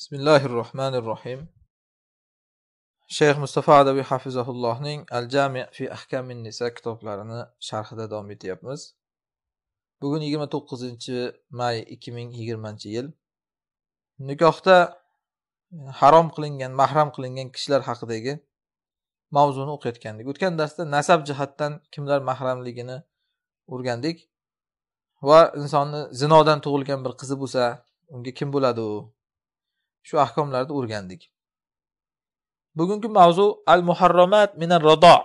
bismillahi rohmanir rohim shayx mustafa adaviy hafizahullohning al jami fi ahkamin nisa kitoblarini sharhida davom etyapmiz bugun yigirma to'qqizinchi may ikki ming yigirmanchi yil nikohda harom qilingan mahram qilingan kishilar haqidagi mavzuni o'qiyotgandik o'tgan darsda nasab jihatdan kimlar mahramligini o'rgandik va insonni zinodan tug'ilgan bir qizi bo'lsa unga kim bo'ladi u shu ahkomlarni o'rgandik bugungi mavzu al muharromat minan rado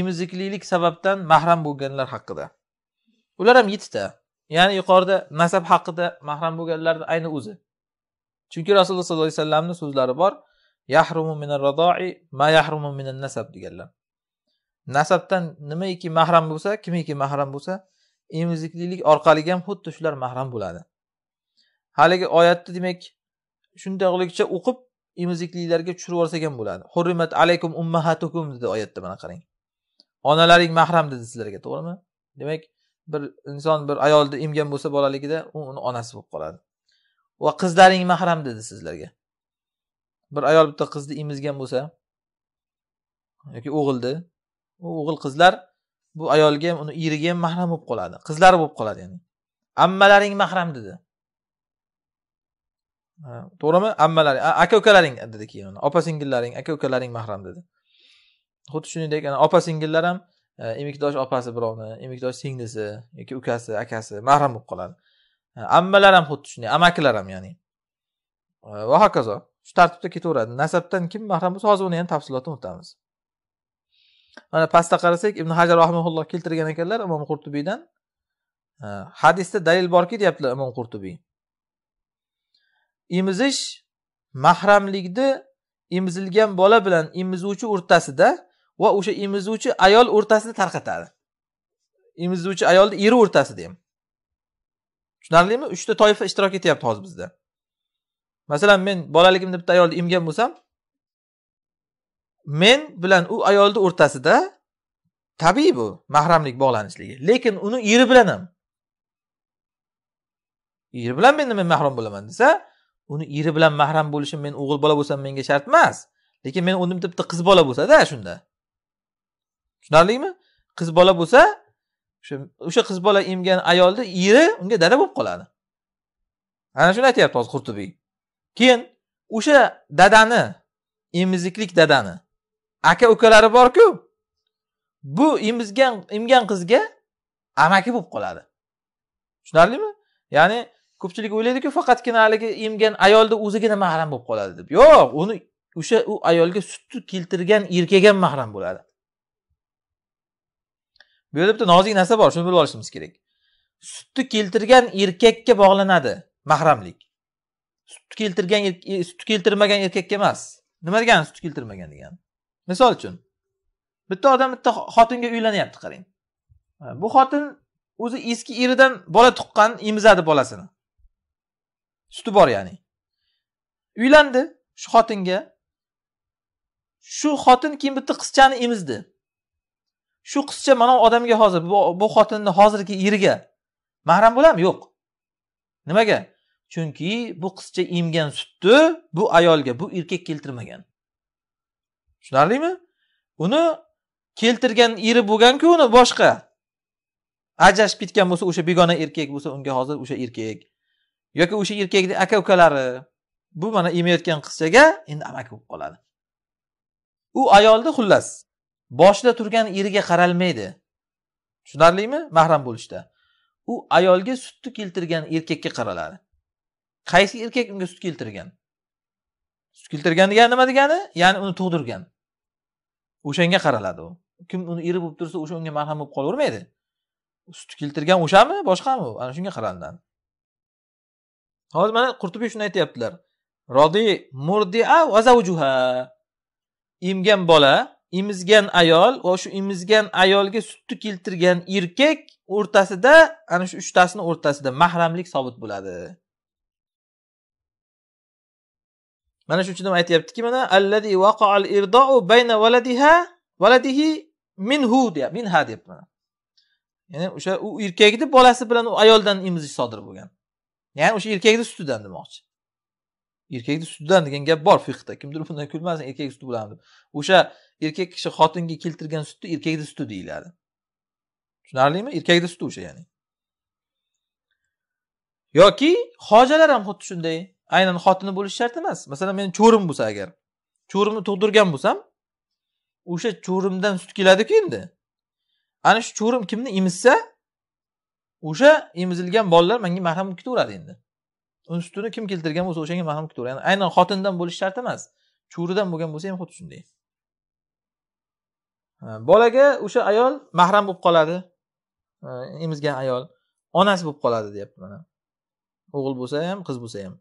emizikliklik sababdan mahram bo'lganlar haqida ular ham yettita ya'ni yuqorida nasab haqida mahram bo'lganlarni ayni o'zi chunki rasululloh sollallohu alayhi vasallamni so'zlari bor yahrumu minan radoi ma yahrumu minan nasab deganlar nasabdan nimaiki mahram bo'lsa kimiki mahram bo'lsa emiziklilik orqali ham xuddi shular mahram bo'ladi haligi oyatni demak shundaylikcha o'qib emizikliklarga tushirib yuborsak ham bo'ladi hurrimat alaykum ummahatukum dedi oyatda mana qarang onalaring mahram dedi sizlarga to'g'rimi demak bir inson bir ayolni emgan bo'lsa bolaligida u uni onasi bo'lib qoladi va qizlaring mahram dedi sizlarga bir ayol bitta qizni emizgan bo'lsa yoki o'g'ilni u o'g'il qizlar bu ayolga ham uni eriga ham mahram bo'lib qoladi qizlari bo'lib qoladi ya'ni ammalaring mahram dedi to'g'rimi ammalaring aka ukalaring dedi keyin uni opa singillaring aka ukalaring mahram dedi xuddi shuningdek opa singillar ham e, emikdosh opasi birovni emikdosh singlisi yoki ukasi akasi mahram bo'lib qoladi ammalar ham xuddi shunday amakilar ham ya'ni e, va hokazo shu tartibda ketaveradi nasabdan kim mahram bo'lsa hozir uni ham tafsilotini o'tamiz mana pastda qarasak ibn hajar rahimaulloh keltirgan ekanlar imom qurtubiydan hadisda dalil borki deyaptilar imom qurtubiy emizish mahramlikni emizilgan bola bilan emizuvchi o'rtasida va o'sha emizuvchi ayol o'rtasida tarqatadi emizuvchi ayolni eri o'rtasida ham tushunarlimi uchta toifa ishtirok etyapti hozir bizda masalan men bolaligimda bitta ayolni emgan bo'lsam men bilan u ayolni o'rtasida tabiiy bu mahramlik bog'lanishligi lekin uni eri bilan ham eri bilan men nima mahram bo'laman desa uni eri bilan mahram bo'lishim men o'g'il bola bo'lsam menga shart emas lekin men unda bitta qiz bola bo'lsada shunda tushunarlimi qiz bola bo'lsa o'sha o'sha qiz bola emgan ayolni eri unga dada bo'lib qoladi ana shuni aytyapti hozir qurtubiy keyin o'sha dadani emiziklik dadani aka ukalari borku bu emizgan emgan qizga amaki bo'lib qoladi tushunarlimi ya'ni ko'pchilik o'ylaydiku faqatgina haligi emgan ayolni o'zigina mahram bo'lib qoladi deb yo'q uni o'sha u ayolga sutni keltirgan erkak ham mahram bo'ladi bu yerda bitta nozik narsa bor shuni bilib olishimiz kerak sutni keltirgan erkakka bog'lanadi mahramlik sutni keltirgan er, e, sutni keltirmagan erkakka emas nima degani sutni keltirmagan degani misol uchun bitta odam bitta xotinga uylanyapti qarang bu xotin o'zi eski eridan bola tuqqan emizadi bolasini suti bor ya'ni uylandi shu xotinga shu xotin keyin bitta qizchani emizdi shu qizcha mana odamga hozir bu, bu xotinni hozirgi eriga mahram bo'ladimi yo'q nimaga chunki bu qizcha emgan sutni bu ayolga bu erkak keltirmagan tushunarlimi uni keltirgan eri bo'lganku uni boshqa ajrashib ketgan bo'lsa o'sha begona erkak bo'lsa unga hozir o'sha erkak yoki o'sha erkakni aka ukalari bu mana emayotgan qizchaga endi amaki bo'lib qoladi u ayolni xullas boshida turgan eriga qaralmaydi tushunarlimi mahram bo'lishda u ayolga sutni keltirgan erkakka qaraladi qaysi erkak unga sut keltirgan sut keltirgan degani nima degani ya'ni uni tug'dirgan o'shanga qaraladi u kim uni eri bo'lib tursa o'sha unga marham bo'lib qolavermaydi sutni keltirgan o'shami boshqami ana shunga qaraladi hozir mana qurtubiy shuni aytyaptilar rodi murdia vazavjuha emgan bola emizgan ayol va shu emizgan ayolga sutni keltirgan erkak o'rtasida ana shu uchtasini o'rtasida mahramlik sobit bo'ladi mana shuning uchun ham aytyaptiki mana vaqa al irdou bayna valadiha valadihi minhu deyapti minha deyapti mana ya'ni o'sha u erkakni bolasi bilan u ayoldan emizish sodir bo'lgan ya'ni o'sha erkakni sutidan demoqchi erkakni sutidan degan gap bor fiqda kimdir bundan kulmasin erkak suti bilan deb o'sha erkak kishi xotinga keltirgan sutni erkakni suti deyiladi tushunarlimi erkakni suti o'sha ya'ni yoki hojalar ham xuddi shunday aynan xotini bo'lishi shart emas masalan meni cho'rim bo'lsa agar cho'rimni tug'dirgan bo'lsam o'sha cho'rimdan sut keladiku endi ana shu cho'rim kimni emizsa o'sha emizilgan bolalar manga mahram bo'lib ketaveradi endi uni sutini kim keltirgan bo'lsa o'shanga mahram bo'lib ketaveradi ya'ni aynan xotindan bo'lishi shart emas cho'ridan bo'lgan bo'lsa ham xuddi shunday bolaga o'sha ayol mahram bo'lib qoladi emizgan ayol onasi bo'lib qoladi deyapti mana o'g'il bo'lsa ham qiz bo'lsa ham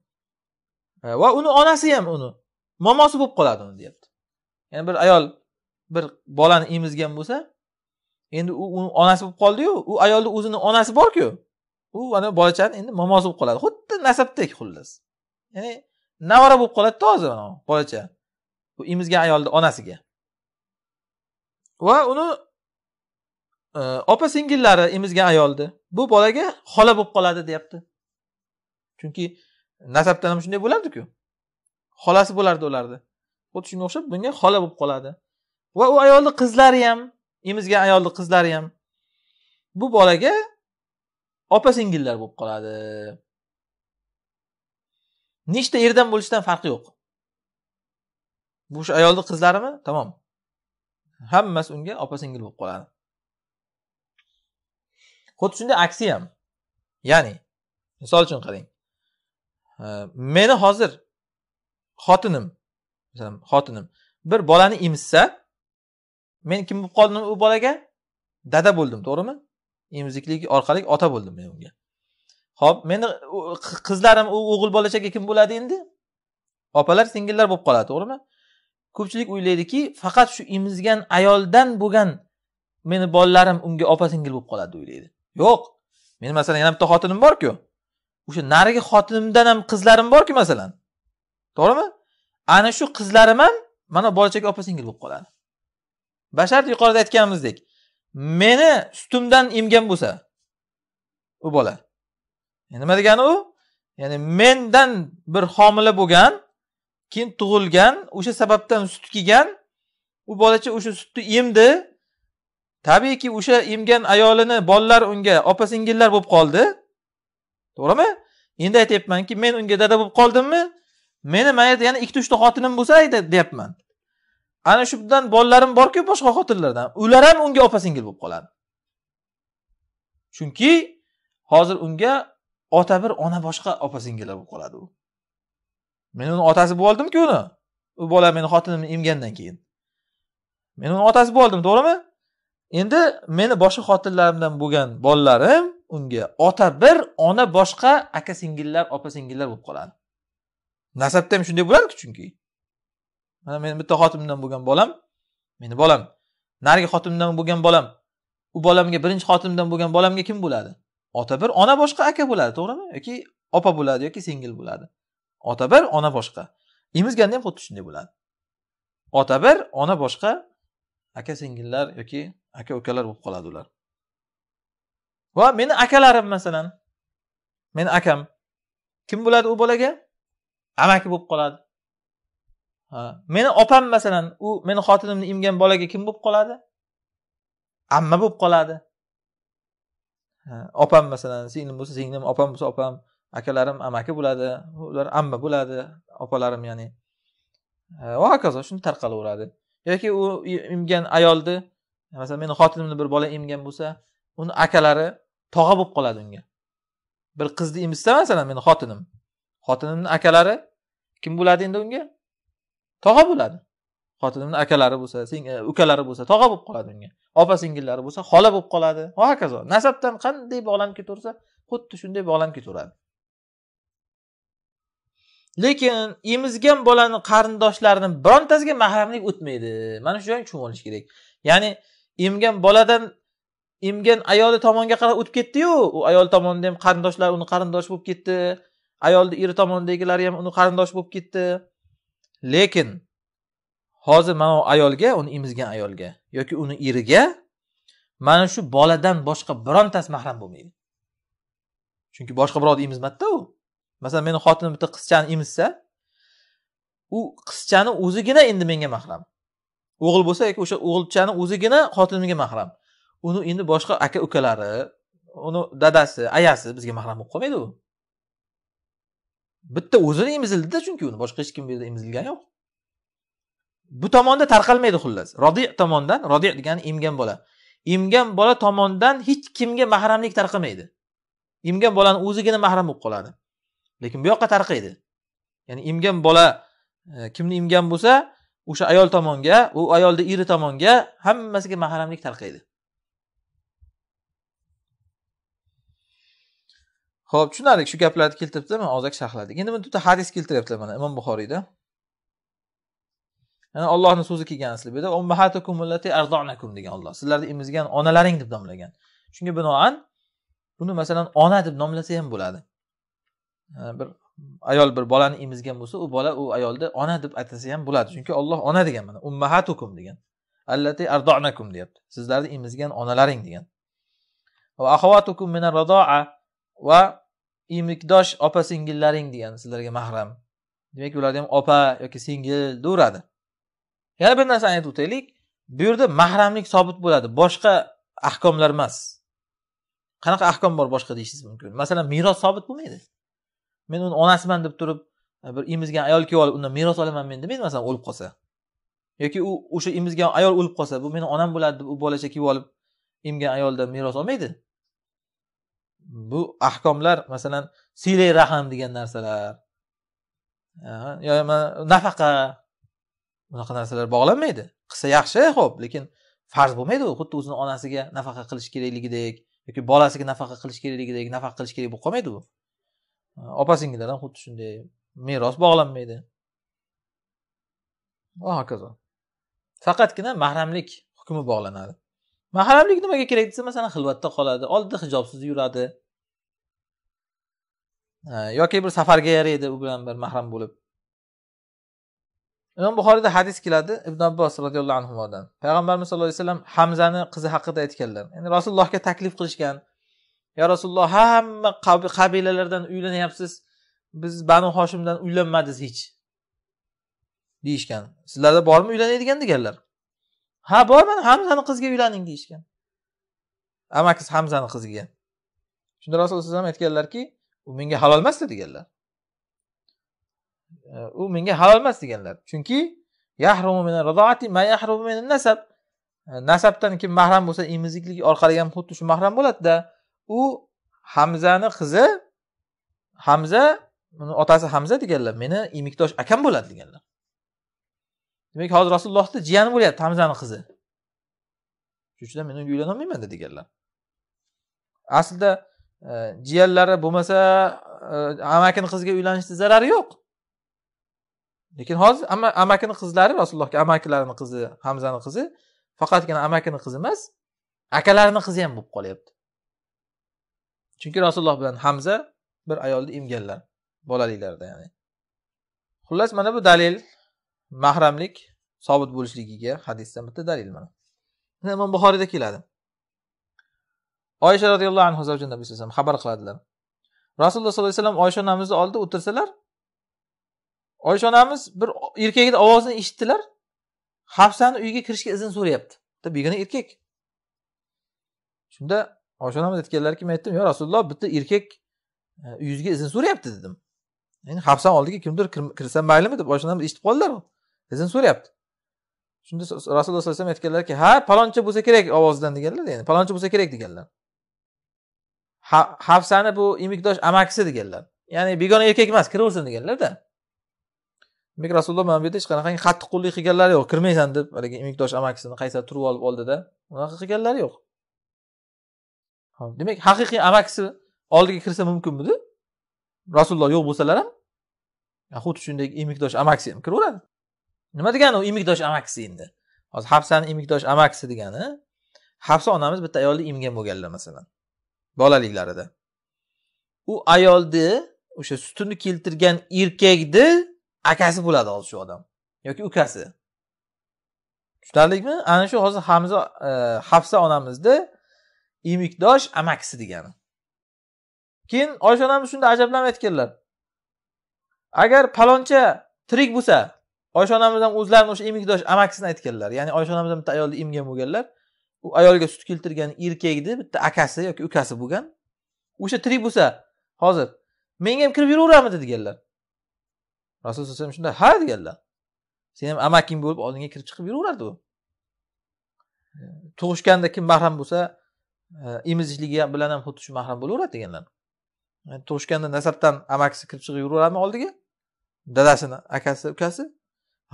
va uni onasi ham uni momosi bo'lib qoladi uni deyapti ya'ni bir ayol bir bolani emizgan bo'lsa endi u uni onasi bo'lib qoldiyu u ayolni o'zini onasi borku u ana bolachani endi momosi bo'lib qoladi xuddi nasabdek xullas ya'ni navara bo'lib qoladida hozir bolacha bu emizgan ayolni onasiga va uni e, opa singillari emizgan ayolni bu bolaga xola bo'lib qoladi deyapti chunki nasabdan ham shunday bo'lardiku xolasi bo'lardi ularni xuddi shunga o'xshab bunga xola bo'lib qoladi va u ayolni qizlari ham emizgan ayolni ham bu bolaga opa singillar bo'lib qoladi nechta erdan bo'lishidan farqi yo'q bu o'sha ayolni qizlarimi tamom hammasi unga opa singil bo'lib qoladi xuddi shunday aksi ham ya'ni misol uchun qarang meni hozir xotinim masalan xotinim bir bolani emizsa men kim bo'lib qoldim u bolaga dada bo'ldim to'g'rimi emiziklik orqali ota bo'ldim men unga ho'p meni qizlarim u o'g'il bolachaga kim bo'ladi endi opalar singillar bo'lib qoladi to'g'rimi ko'pchilik o'ylaydiki faqat shu emizgan ayoldan bo'lgan meni bolalarim unga opa singil bo'lib qoladi o'ylaydi yo'q meni masalan yana bitta xotinim borku o'sha narigi xotinimdan ham qizlarim borku masalan to'g'rimi ana shu qizlarim ham mana bolachaga opa singil bo'lib qoladi bashart yuqorida aytganimizdek meni sutimdan emgan bo'lsa u bola e, nima degani u ya'ni mendan bir homila bo'lgan keyin tug'ilgan o'sha sababdan sut kelgan u bolacha o'sha sutni emdi tabiiyki o'sha emgan ayolini bolalari unga opa singillar bo'lib qoldi to'g'rimi endi aytyapmanki men unga dada bo'lib qoldimmi meni mana yana ikkita uchta xotinim bo'lsa deyapman ana shu bilan bolalarim borku boshqa xotinlardan ular ham unga opa singil bo'lib qoladi chunki hozir unga ota bir ona boshqa opa singillar bo'lib qoladi u men uni otasi bo'lib oldimku uni u bola meni xotinimni emgandan keyin men uni otasi bo'lib oldim to'g'rimi endi meni boshqa xotinlarimdan bo'lgan bolalarim unga ota bir ona boshqa aka singillar opa singillar bo'lib qoladi nasabda ham shunday bo'ladiku chunki mana meni bitta xotinimdan bo'lgan bolam meni bolam narigi xotinimdan bo'lgan bolam u bolamga birinchi xotinimdan bo'lgan bolamga kim bo'ladi ota bir ona boshqa aka bo'ladi to'g'rimi yoki opa bo'ladi yoki singil bo'ladi ota bir ona boshqa emizganda ham xuddi shunday bo'ladi ota bir ona boshqa aka singillar yoki aka ukalar bo'lib qoladi ular va meni akalarim masalan meni akam kim bo'ladi u bolaga amaki bo'lib qoladi meni opam masalan u meni xotinimni emgan bolaga kim bo'lib qoladi amma bo'lib qoladi opam masalan singlim bo'lsa singlim opam bo'lsa opam akalarim amaki bo'ladi ular amma bo'ladi opalarim ya'ni va hokazo shuni tarqalaveradi yoki u emgan ayolni masalan meni xotinimni bir bola emgan bo'lsa uni akalari tog'a bo'lib qoladi unga bir qizni emizsa masalan meni xotinim xotinimni akalari kim bo'ladi endi unga tog'a bo'ladi xotinimni akalari bo'lsa e, ukalari bo'lsa tog'a bo'lib qoladi unga opa singillari bo'lsa xola bo'lib qoladi va hokazo nasabdan qanday bog'lanib ketaversa xuddi shunday bog'lanib ketaveradi lekin emizgan bolani qarindoshlarini birontasiga mahramlik o'tmaydi mana shu joyni tushunib kerak ya'ni emgan boladan emgan ayoli tomonga qarab o'tib ketdiyu u ayol tomonida ham qarindoshlari uni qarindoshi bo'lib ketdi ayolni eri tomonidagilari ham uni qarindoshi bo'lib ketdi lekin hozir mana u ayolga uni emizgan ayolga yoki uni eriga mana shu boladan boshqa birontasi mahram bo'lmaydi chunki boshqa birovni emizmadida u masalan meni xotinim bitta qizchani emizsa u qizchani o'zigina endi menga mahram o'g'il bo'lsa yoki o'sha o'g'ilchani o'zigina xotinimga mahram uni endi boshqa aka ukalari uni dadasi ayasi bizga mahram bo'lib qolmaydi u bitta o'zini emizildida chunki uni boshqa hech kim bu yerda emizilgani yo'q bu tomonda tarqalmaydi xullas rodi tomondan rodi degani emgan bola emgan bola tomondan hech kimga mahramlik tarqamaydi emgan bolani o'zigina mahram bo'lib qoladi lekin bu yoqqa tarqaydi ya'ni emgan bola e, kimni emgan bo'lsa o'sha ayol tomonga u ayolni eri tomonga hammasiga mahramlik tarqaydi ho'p tushunarli shu gaplarni keltiribdi mana hozir sharhladik endi buni bitta hadis keltiryaptilar mana imom buxoriyda yana ollohni so'zi kelgan asli degan olloh sizlarni emizgan onalaring deb nomlagan shunga binoan buni masalan ona deb nomlasa ham bo'ladi bir ayol bir bolani emizgan bo'lsa u bola u ayolni ona deb atasa ham bo'ladi chunki olloh ona degan mana ummahatukum degan allati ardonakum deyapti sizlarni emizgan onalaring degan va axovatukum mina va imikdosh opa singillaring degan sizlarga mahram demak ularni ham opa yoki singil deyveradi yana bir narsani aytib o'taylik bu yerda mahramlik sobit bo'ladi boshqa ahkomlar emas qanaqa ahkom bor boshqa deyishingiz mumkin masalan meros sobit bo'lmaydi men uni onasiman deb turib e, bir emizgan ayol kelib olib undan meros olaman men demaydi masalan o'lib qolsa yoki u o'sha emizgan ayol o'lib qolsa bu meni onam bo'ladi deb u bolacha kelib olib emgan ayoldan meros olmaydi bu ahkomlar masalan siylay rahm degan narsalar yo nafaqa bunaqa narsalar bog'lanmaydi qilsa yaxshi ho'p lekin farz bo'lmaydi u xuddi o'zini onasiga nafaqa qilish kerakligidek yoki bolasiga nafaqa qilish kerakligidek nafaqa qilish kerak bo'lib qolmaydi u opa singillar ham xuddi shunday meros bog'lanmaydi va hokazo faqatgina mahramlik hukmi bog'lanadi mahramlik nimaga kerak desa masalan xilvatda qoladi oldida hijobsiz yuradi yoki bir safarga yaraydi u bilan bir mahram bo'lib imom buxoriyda hadis keladi ibn abbos roziyallohu anhudan payg'ambarimiz sallallohu alayhi vasallam hamzani qizi haqida aytganlar ya'ni rasulullohga taklif qilishgan yo rasululloh hamma qabilalardan uylanyapsiz biz banu hoshimdan uylanmadiz hech deyishgan sizlarda bormi uylanadigan deganlar ha mana hamzani qiziga uylaning deyishgan amakisi hamzani qiziga shunda rasululloh vasallam aytganlarki u menga halol emasdi deganlar e, u menga halol emas deganlar chunki nasab e, nasabdan kim mahram bo'lsa emiziklik orqali ham xuddi shu mahram bo'ladida u hamzani qizi hamza uni otasi hamza deganlar meni emikdosh akam bo'ladi deganlar demak hozir rasulullohni jiyani bo'lyapti hamzani qizi shuning uchun men unga uylanolmayman deganlar aslida e, jiyanlari bo'lmasa e, amakini qiziga uylanishni zarari yo'q lekin hozir amakini qizlari rasulullohga amakilarini qizi hamzani qizi faqatgina amakini qizi emas akalarini qizi ham bo'lib qolyapti chunki rasululloh bilan hamza bir ayolni emganlar bolaliklarida ya'ni xullas mana bu dalil mahramlik sobit bo'lishligiga hadisdan bitta dalil mana buni imom buxoriyda keladi oysha roziyallohu anhu nabiy vasallam xabar qiladilar rasululloh sollallohu alayhi vasallam oysha onamizni oldida o'tirsalar oysha onamiz bir erkakni ovozini eshitdilar hafsani uyiga kirishga izn so'rayapti bitta begona erkak shunda oysha onamiz aytganlarki men aytdim yo rasululloh bitta erkak e, uyingizga izn so'rayapti dedim hafsani oldiga kimdir kirsam maylimi deb oysha onamiz eshitib qoldilar izn so'rayapti shunda rasululloh sallallohu alayhi vasallam aytganlarki ha palonchi bo'lsa kerak ovozidan deganlar ya'ni palonchi bo'lsa kerak deganlar hafsani bu imikdosh amakisi deganlar ya'ni begona erkak emas kiraversin deganlarda demak rasululloh mana bu yerda hech qanaqangi qattiq qo'llik qilganlari yo'q kirmaysan deb haligi imikdosh amakisini qaysar turib olib oldida unaqa qilganlari yo'q demak haqiqiy amakisi oldiga kirsa mumkinmidi rasululloh yo'q bo'lsalar ham xuddi shunday imikdosh amakisi ham kiraveradi nima degani u emikdosh amakisi endi hozir hafsani emikdosh amakisi degani hafsa onamiz bitta ayolni emgan bo'lganlar masalan bolaliklarida u ayolni o'sha sutini keltirgan erkakni akasi bo'ladi hozir shu odam yoki ukasi tushunarlikmi ana shu hozir hamza e, hafsa onamizni emikdosh amakisi degani keyin oysha onamiz shunda ajablanib aytganlar agar paloncha tirik bo'lsa oysha onamiz ham o'zlarini o'sha emikdosh amakisini aytganlar ya'ni oysha onamiz ham bitta ayolni emgan bo'lganlar u ayolga sut keltirgan erkakni bitta akasi yoki ukasi bo'lgan o'sha tirik bo'lsa hozir menga ham kirib yuraveramidi deganlar rasululloh alayhi vasallam shunday ha deganlar sen ham amaking bo'lib oldingga kirib chiqib yuraveradi u tug'ishganda kim mahram bo'lsa emizishligi bilan ham xuddi shu mahram bo'laveradi deganlar e, tug'ishganda nasabdan amakisi kirib chiqib yuraveradimi oldiga dadasini akasi ukasi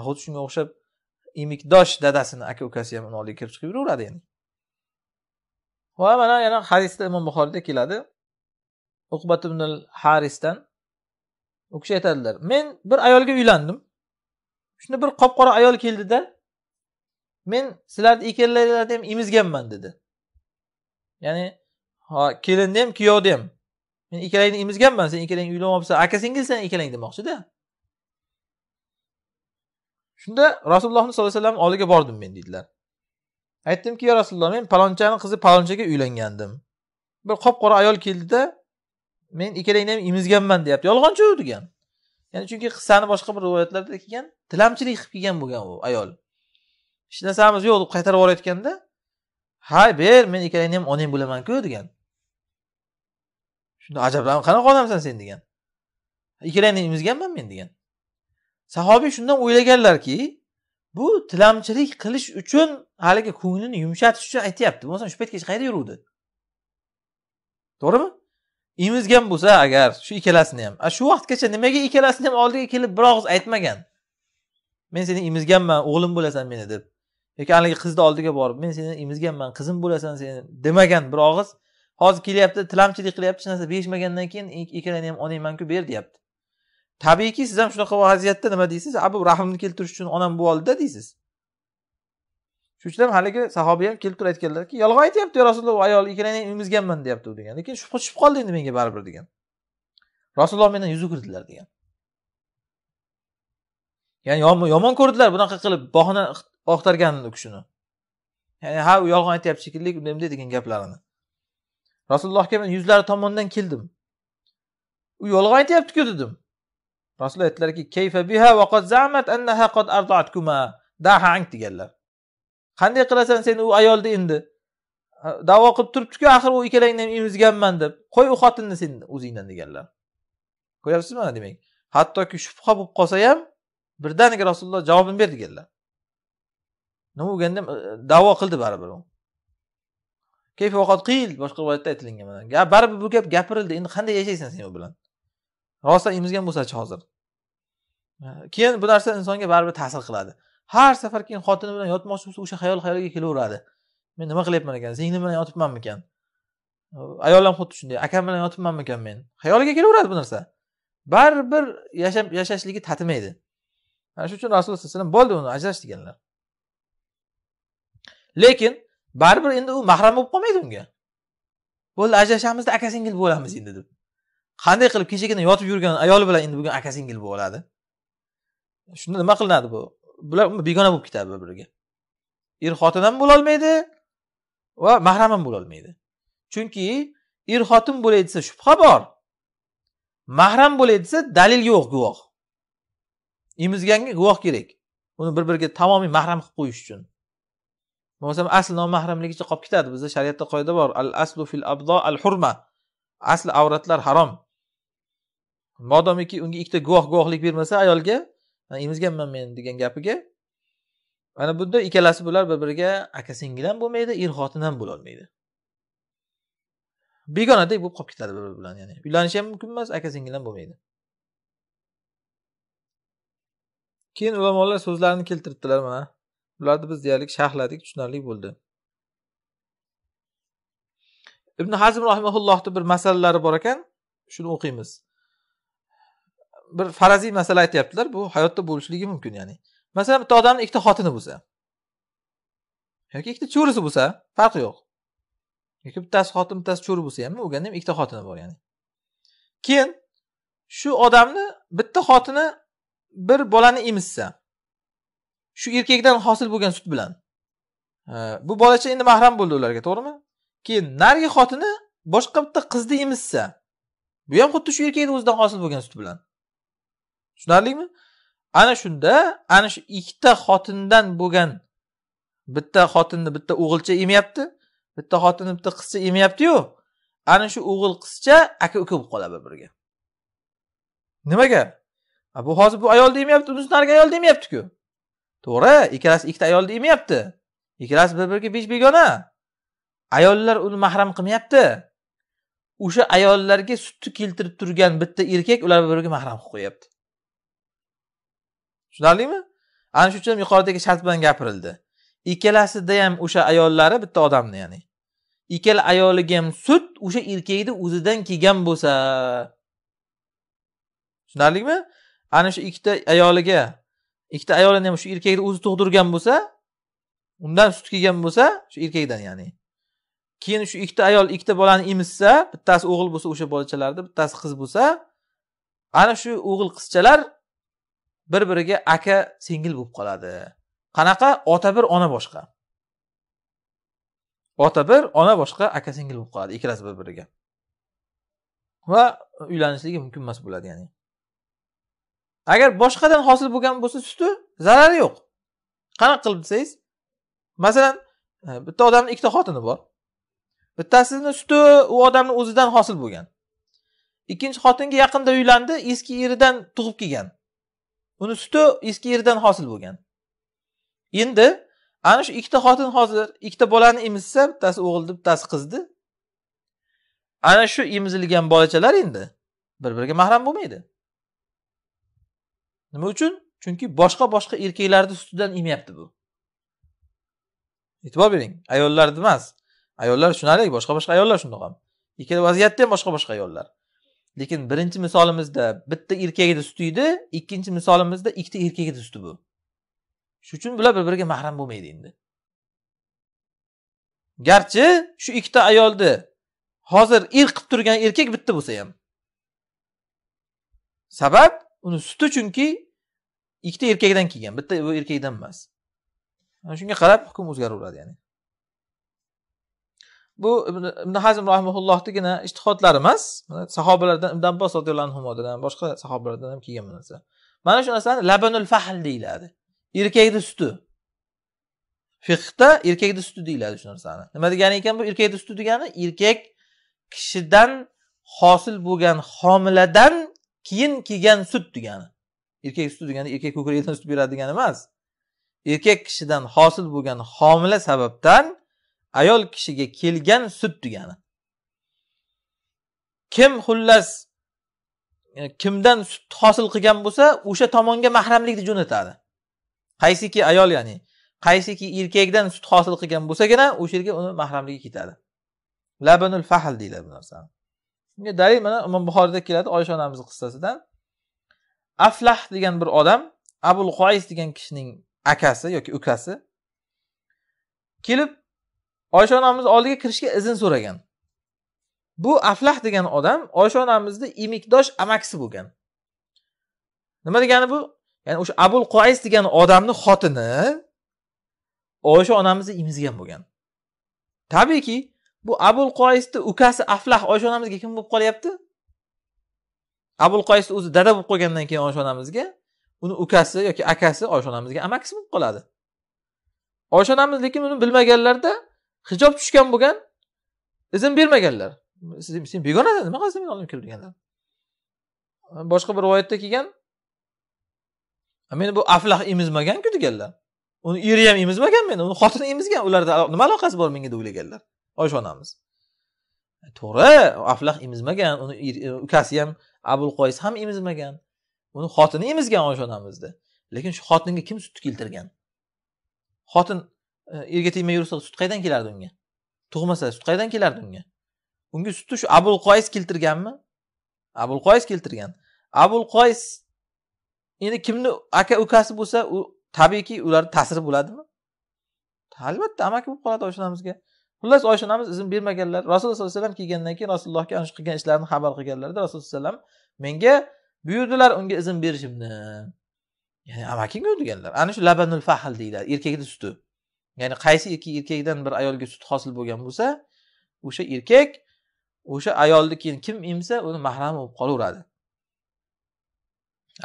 xuddi shunga o'xshab emikdosh dadasini aka ukasi ham uni oldiga kirib chiqib yuraveradi ya'ni va mana yana hadisda imom buxoriyda keladi uqbat ibn al harisdan u kishi aytadilar men bir ayolga uylandim shunda bir qop qora ayol keldida men sizlarni ikkalalaringlarni ham emizganman dedi ya'ni ha kelinni ham kuyovni ham men ikkalangni emizganman sen ikkalang uylanib olibsan aka singilsan ikkalang demoqchida shunda rasulullohni sollallohu alayhi vasallam oldiga bordim men deydilar aytdimki yo rasululloh men palonchani qizi palonchaga uylangandim bir qop qora ayol keldida men ikkalangni ham emizganman deyapti yolg'onchi u degan ya'ni chunki qissani boshqa bir rivoyatlarda kelgan tilamchilik qilib kelgan bo'lgan u ayol hech narsamiz yo'q deb qaytarib yuborayotganda hay ber men ikkalangni ham onang bo'lamanku degan shunda ajablanib qanaqa odamsan sen degan ikkalangni emizganman men degan sahobiy shundan o'ylaganlarki bu tilamchilik qilish uchun haligi ko'nglini yumshatish uchun aytyapti bo'lmasam shu paytgacha qayerda yuruvdi to'g'rimi emizgan bo'lsa agar shu ikkalasini ham shu vaqtgacha nimaga ikkalasini ham oldiga kelib bir og'iz aytmagan men seni emizganman o'g'lim bo'lasan meni deb yoki haligi qizni oldiga borib men seni emizganman qizim bo'lasan seni demagan bir og'iz hozir kelyapti tilamchilik qilyapti hech narsa berishmagandan keyin ikkalani ham onangmanku ber deyapti tabiiyki siz ham shunaqa vaziyatda nima deysiz bu rahmni keltirish uchun onam bu oldida deysiz shuning uchun ham haligi sahobiy ham kelib turib aytganlarki yolg'on aytyapti ya rasululloh ayol ikkalayni emizganman deyapti u degan lekin shubha tushib qoldi endi menga baribir degan rasululloh mendan yuz o'girdilar degan ya'ni yomon ko'rdilar bunaqa qilib bahona oqtarganini u kishini ya'ni ha u yolg'on aytyapti shekilli bunday degan gaplarini rasulullohga men yuzlari tomondan keldim u yolg'on aytyaptiku dedim rasululloh aytdilarki kayfa biha va qad zamat annaha qad ardatkuma daha ang deganlar qanday qilasan sen u ayolni endi davo qilib turibdiku axir u ikkalangni ham emizganman deb qo'y u xotinni sen o'zingdan deganlar ko'ryapsizmi demak hattoki shubha bo'lib qolsa ham birdaniga rasululloh javobini berdi deganlar nima bo'lganda e, davo qildi baribir u boshqa rivoyatda aytilingan mana baribir bu gap gapirildi endi qanday yashaysan sen u bilan rosa emizgan bo'lsachi hozir keyin bu narsa insonga baribir ta'sir qiladi har safar keyin xotini bilan yotmoqchi bo'lsa o'sha xayol xayoliga kelaveradi men nima qilyapman ekan singlim bilan yotibmanmikan ayol ham xuddi shunday akam bilan yotibmanmikan men xayoliga kelaveradi bu narsa baribir yashashligi tatimaydi ana shuning uchun rasululloh sallallohu alayhi vasallam bo'ldi uni ajrash deganlar lekin baribir endi u mahram bo'lib qolmaydi unga bo'ldi ajrashamizda aka singil bo'lamiz endi deb qanday qilib kechagina yotib yurgan ayol bilan endi bugun aka singil bo'ladi shunda nima qilinadi bu bular begona bo'lib ketadi bir biriga er xotin ham bo'lolmaydi va mahram ham bo'lolmaydi chunki er xotin bo'lay desa shubha bor mahram bo'lay desa dalil yo'q guvoh emizganga guvoh kerak uni bir biriga tamomiy mahram qilib qo'yish uchun bo'lmasam asl nomahramligicha qolib ketadi bizda shariatda qoida bor al aslu fil abdo al hurma asli avratlar harom modomiki unga ikkita guvoh guvohlik bermasa ayolga emizganman men degan gapiga mana bunda ikkalasi bular bir biriga aka singil ham bo'lmaydi er xotin ham bo'lolmaydi begonadek bo'lib qolib ketadi bir biri bilan ya'ni uylanishi ham mumkin emas aka singil ham bo'lmaydi keyin ulamolar so'zlarini keltiribdilar mana bularni biz deyarli sharhladik tushunarli bo'ldi ibn hazm rahimaullohni bir masalalari bor ekan shuni o'qiymiz bir faraziy masala aytyaptilar bu hayotda bo'lishligi mumkin ya'ni masalan bitta odamni ikkita xotini bo'lsa yoki ikkita cho'risi bo'lsa farqi yo'q yoki bittasi xotin bittasi cho'ri bo'lsa ham o'lganda ham ikkita xotini bor ya'ni keyin shu odamni bitta xotini bir bolani emizsa shu erkakdan hosil bo'lgan sut bilan bu bolacha endi mahram bo'ldi ularga to'g'rimi keyin narigi xotini boshqa bitta qizni emizsa bu ham xuddi shu erkakni o'zidan hosil bo'lgan sut bilan tushunarlimi ana shunda ana shu ikkita xotindan bo'lgan bitta xotinni bitta o'g'ilcha emyapti bitta xotinni bitta qizcha emyaptiyu ana shu o'g'il qizcha aka uka bo'lib qoladi bir biriga nimaga bu hozir bu ayol emyapti unisidan narigi ayol emyaptiku to'g'ri ikkalasi ikkita ayol emyapti ikkalasi bir biriga besh begona ayollar uni mahram qilmayapti o'sha ayollarga sutni keltirib turgan bitta erkak ular bir biriga mahram qilib qo'yapti tushunarlimi ana shuning uchun yuqoridagi shart bilan gapirildi ikkalasida ham o'sha ayollari bitta odamni ya'ni ikkala ayoliga ham sut o'sha erkakni o'zidan kelgan bo'lsa tushunarlimi ana shu ikkita ayoliga ikkita ayolini ham shu erkakni o'zi tug'dirgan bo'lsa undan sut kelgan bo'lsa shu erkakdan ya'ni keyin shu ikkita ayol ikkita bolani emizsa bittasi o'g'il bo'lsa o'sha bolachalarni bittasi qiz bo'lsa ana shu o'g'il qizchalar bir biriga aka singil bo'lib qoladi qanaqa ota bir ona boshqa ota bir ona boshqa aka singil bo'lib qoladi ikkalasi bir biriga va uylanishligi mumkin emas bo'ladi ya'ni agar boshqadan hosil bo'lgan bo'lsa suti zarari yo'q qanaqa qilib desangiz masalan e, bitta odamni ikkita xotini bor bittasini suti u odamni o'zidan hosil bo'lgan ikkinchi xotinga yaqinda uylandi eski eridan tug'ib kelgan uni suti eski eridan hosil bo'lgan endi ana shu ikkita xotin hozir ikkita bolani emizsa bittasi o'g'ildi bittasi qizdi ana shu emizilgan bolachalar endi bir biriga mahram bo'lmaydi nima uchun chunki boshqa boshqa erkaklarni sutidan emyapti bu e'tibor bering ayollarni emas ayollar tushunarli boshqa boshqa ayollar shundoq ham ikkala vaziyatda ham boshqa boshqa ayollar lekin birinchi misolimizda bitta erkak edi suti edi ikkinchi misolimizda ikkita erkak edi suti bu shuning uchun bular bir biriga mahram bo'lmaydi endi garchi shu ikkita ayolni hozir er qilib turgan erkak bitta bo'lsa ham sabab uni suti chunki ikkita erkakdan kelgan bitta bu erkakdan emas shunga qarab hukm o'zgaraveradi ya'ni bu ibn hazm rahimullohnigina ishtihodlari emas sahobalardan ibn abbos roziyallohu anhudan boshqa sahobalardan ham kelgan bu narsa mana shu narsani labanul fahl deyiladi erkakni suti fiqda erkakni suti deyiladi shu narsani nima degani ekan bu erkakni suti degani erkak kishidan hosil bo'lgan homiladan keyin kelgan sut degani erkak suti degani erkak ko'kragidan sut beradi degani emas erkak kishidan hosil bo'lgan homila sababdan ayol kishiga kelgan sut degani kim xullas e, kimdan sut hosil qilgan bo'lsa o'sha tomonga mahramlikni jo'natadi qaysiki ayol ya'ni qaysiki erkakdan sut hosil qilgan bo'lsagina o'sha yerga uni mahramligi ketadi labanul fahl deyiladi bu narsani shunga dalil mana imom buxoriyda keladi oysha onamizni qissasidan aflah degan bir odam abul qois degan kishining akasi yoki ukasi kelib oysha onamizni oldiga kirishga izn so'ragan bu aflah degan odam oysha onamizni emikdosh amakisi bo'lgan nima degani bu ya'ni o'sha abul qoays degan odamni xotini oysha onamizni emizgan bo'lgan tabiiyki bu abul qoisni ukasi aflah oysha onamizga kim bo'lib qolyapti abul qois o'zi dada bo'lib qolgandan keyin oysha onamizga uni ukasi yoki akasi oysha onamizga amakisi bo'lib qoladi oysha onamiz lekin uni bilmaganlarda hijob tushgan bo'lgan izn bermaganlar sen begonasan nima qilasan meni oldimga kirib deganlar boshqa bir rivoyatda kelgan meni bu aflah emizmaganku deganlar uni eri ham emizmagan meni uni xotini emizgan ularda nima aloqasi bor menga deb o'ylaganlar oysha onamiz e, to'g'ri aflah emizmagan uni e, ukasi ham abul qoyis ham emizmagan uni xotini emizgan oysha onamizni lekin shu xotinga kim sutni keltirgan xotin Э, erga tegmay yursa sut qayerdan kelardi unga tug'masa sut qayerdan kelardi unga unga sutni shu abul qoys keltirganmi abul qoys keltirgan abul qoys endi kimni aka ukasi bo'lsa u tabiiyki ularni ta'siri bo'ladimi albatta amaki bo'lib qoladi oysha xullas oysha onamiz izn bermaganlar rasululloh sallallohu alayhi vasallam kelgandan keyin rasulullohga ana shu qilgan ishlarini xabar qilganlarida rasululloh alayhi vasallam menga buyurdilar unga izn berishimni ya'ni amakinga deganlar ana shu labanul fahl deyiladi erkakni suti ya'ni qaysi ikki erkakdan bir ayolga sut hosil bo'lgan bo'lsa o'sha erkak o'sha ayolni keyin kim emsa uni mahrami bo'lib qolaveradi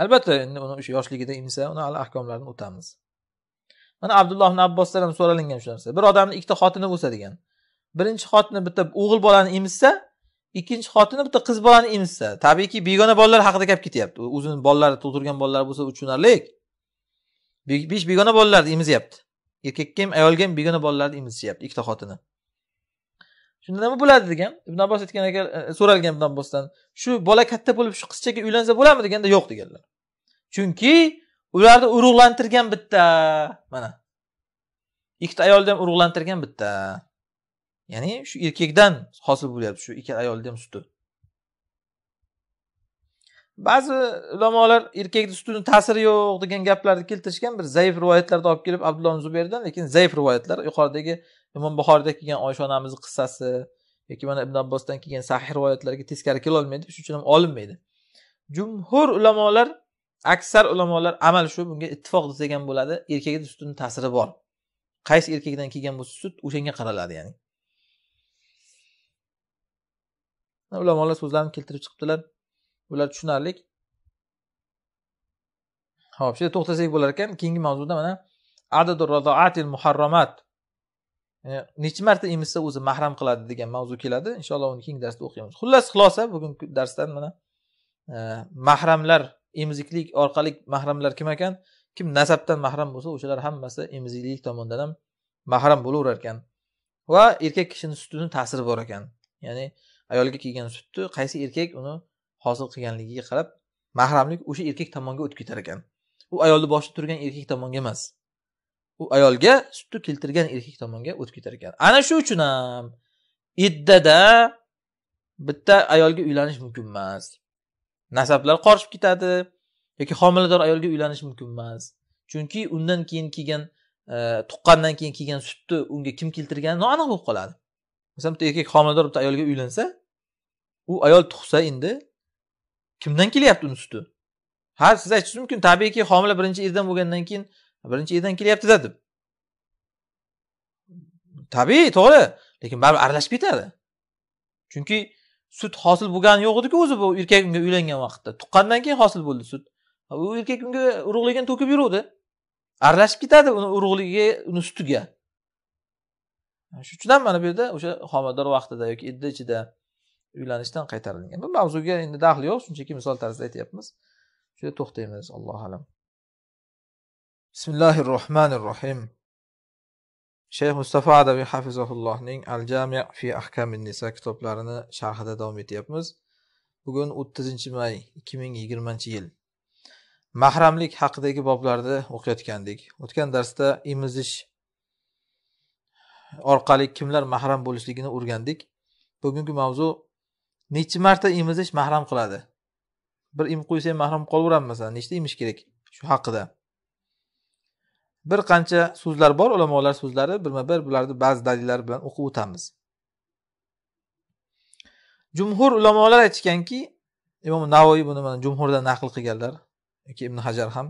albatta endi uni o'sha yoshligida emsa uni hali ahkomlarini o'tamiz mana abdulloh ibn abbosdan ham so'ralingan shu narsa bir odamni ikkita xotini bo'lsa degan birinchi xotini bitta o'g'il bolani emizsa ikkinchi xotini bitta qiz bolani emizsa tabiiyki begona bolalar haqida gap ketyapti o'zini bolalari tug'dirgan bolalari bo'lsa u tushunarli besh begona bolalarni emizyapti erkakka ham ayolga ham begona bolalarni emizishyapti ikkita xotini shunda nima bo'ladi degan ibn abbos aytgan ekan e, so'ralgan ibn abbosdan shu bola katta bo'lib shu qizchaga uylansa bo'ladimi deganda yo'q deganlar chunki ularni urug'lantirgan bitta mana ikkita ayolni ham urug'lantirgan bitta ya'ni shu erkakdan hosil bo'lyapti shu ikki ayolni ham suti ba'zi ulamolar erkakni sutini ta'siri yo'q degan gaplarni keltirishgan bir zaif rivoyatlarni olib kelib abdulloh zubayrdan lekin zaif rivoyatlar yuqoridagi imom buxoriyda kelgan oysha onamizni qissasi yoki mana ibn abbosdan kelgan sahih rivoyatlarga teskari kelolmaydi shuning uchun ham olinmaydi jumhur ulamolar aksar ulamolar amal shu bunga ittifoq desak ham bo'ladi erkakni sutini ta'siri bor qaysi erkakdan kelgan bo'lsa sut o'shanga qaraladi ya'ni ulamolar so'zlarini keltirib chiqibdilar ular tushunarli ho'p shu yerda to'xtasak bo'lar ekan keyingi mavzuda mana adadu rodoatil muharromat e, necha marta emizsa o'zi mahram qiladi degan mavzu keladi inshaalloh uni keyingi darsda o'qiymiz xullas xulosa bugungi darsdan mana e, mahramlar emiziklik orqali mahramlar kim ekan kim nasabdan mahram bo'lsa o'shalar hammasi emiziklik tomonidan ham mahram bo'laverar ekan va erkak kishini sutini ta'siri bor ekan ya'ni ayolga kelgan sutni qaysi erkak uni hosil qilganligiga qarab mahramlik o'sha erkak tomonga o'tib ketar ekan u ayolni boshida turgan erkak tomonga emas u ayolga sutni keltirgan erkak tomonga o'tib ketar ekan ana shu uchun ham iddada bitta ayolga uylanish mumkin emas nasablar qorishib ketadi yoki homilador ayolga uylanish mumkin emas chunki undan keyin kelgan e, tuqqandan keyin kelgan sutni unga kim keltirgani noaniq bo'lib qoladi masalan bitta erkak homilador bitta ayolga uylansa u ayol tug'sa endi kimdan kelyapti uni suti ha siz aytishingiz mumkin tabiiyki homila birinchi erdan bo'lgandan keyin birinchi erdan kelyaptida deb tabiiy to'g'ri lekin baribir aralashib ketadi chunki sut hosil bo'lgani yo'q ediku o'zi bu erkak unga uylangan vaqtda tuqqandan keyin hosil bo'ldi sut u erkak unga urug'ligini to'kib yuruvdi aralashib ketadi uni urug'ligiga uni sutiga shuning uchun ham mana bu yerda o'sha homilador vaqtida yoki idda ichida uylanishdan qaytarilgan bu mavzuga endi daxli yo'q shunchaki misol tarzida aytyapmiz yerda to'xtaymiz allohu alam bismillahi rohmanir rohim shayx mustafa adabiy hafizahullohning al jami fi ahkami nisa kitoblarini sharhida davom etyapmiz bugun o'ttizinchi may ikki ming yigirmanchi yil mahramlik haqidagi boblarni o'qiyotgandik o'tgan darsda imizish orqali kimlar mahram bo'lishligini o'rgandik bugungi mavzu necha marta emizish mahram qiladi bir emib ham mahram qolaveradi masalan nechta emish kerak shu haqida bir qancha so'zlar bor ulamolar so'zlari birma bir bularni ba'zi dalillar bilan o'qib o'tamiz jumhur ulamolar aytishganki imom navoiy buni mana jumhurdan naql qilganlar yoki ibn hajar ham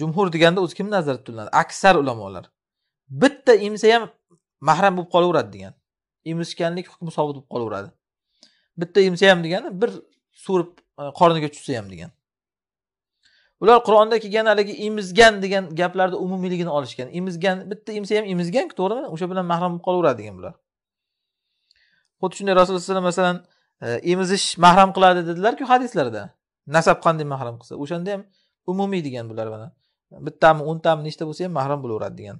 jumhur deganda o'zi kimni nazarda tutiladi aksar ulamolar bitta emsa ham mahram bo'lib qolaveradi degan emizishganlik hukmi sobit bo'lib qolaveradi bitta yemsa ham degani bir surib e, qorniga tushsa ham degan ular qur'onda kelgan haligi emizgan degan gaplarni umumiyligini olishgan emizgan bitta emsa ham emizganku to'g'rimi o'sha bilan mahram bo'lib qolaveradi degan bular xuddi shunday rasululloh alayhi vasallam masalan emizish mahram qiladi dedilarku hadislarda nasab qanday mahram qilsa o'shanda ham umumiy degan bular mana bittami o'ntami nechta bo'lsa ham mahram bo'laveradi degan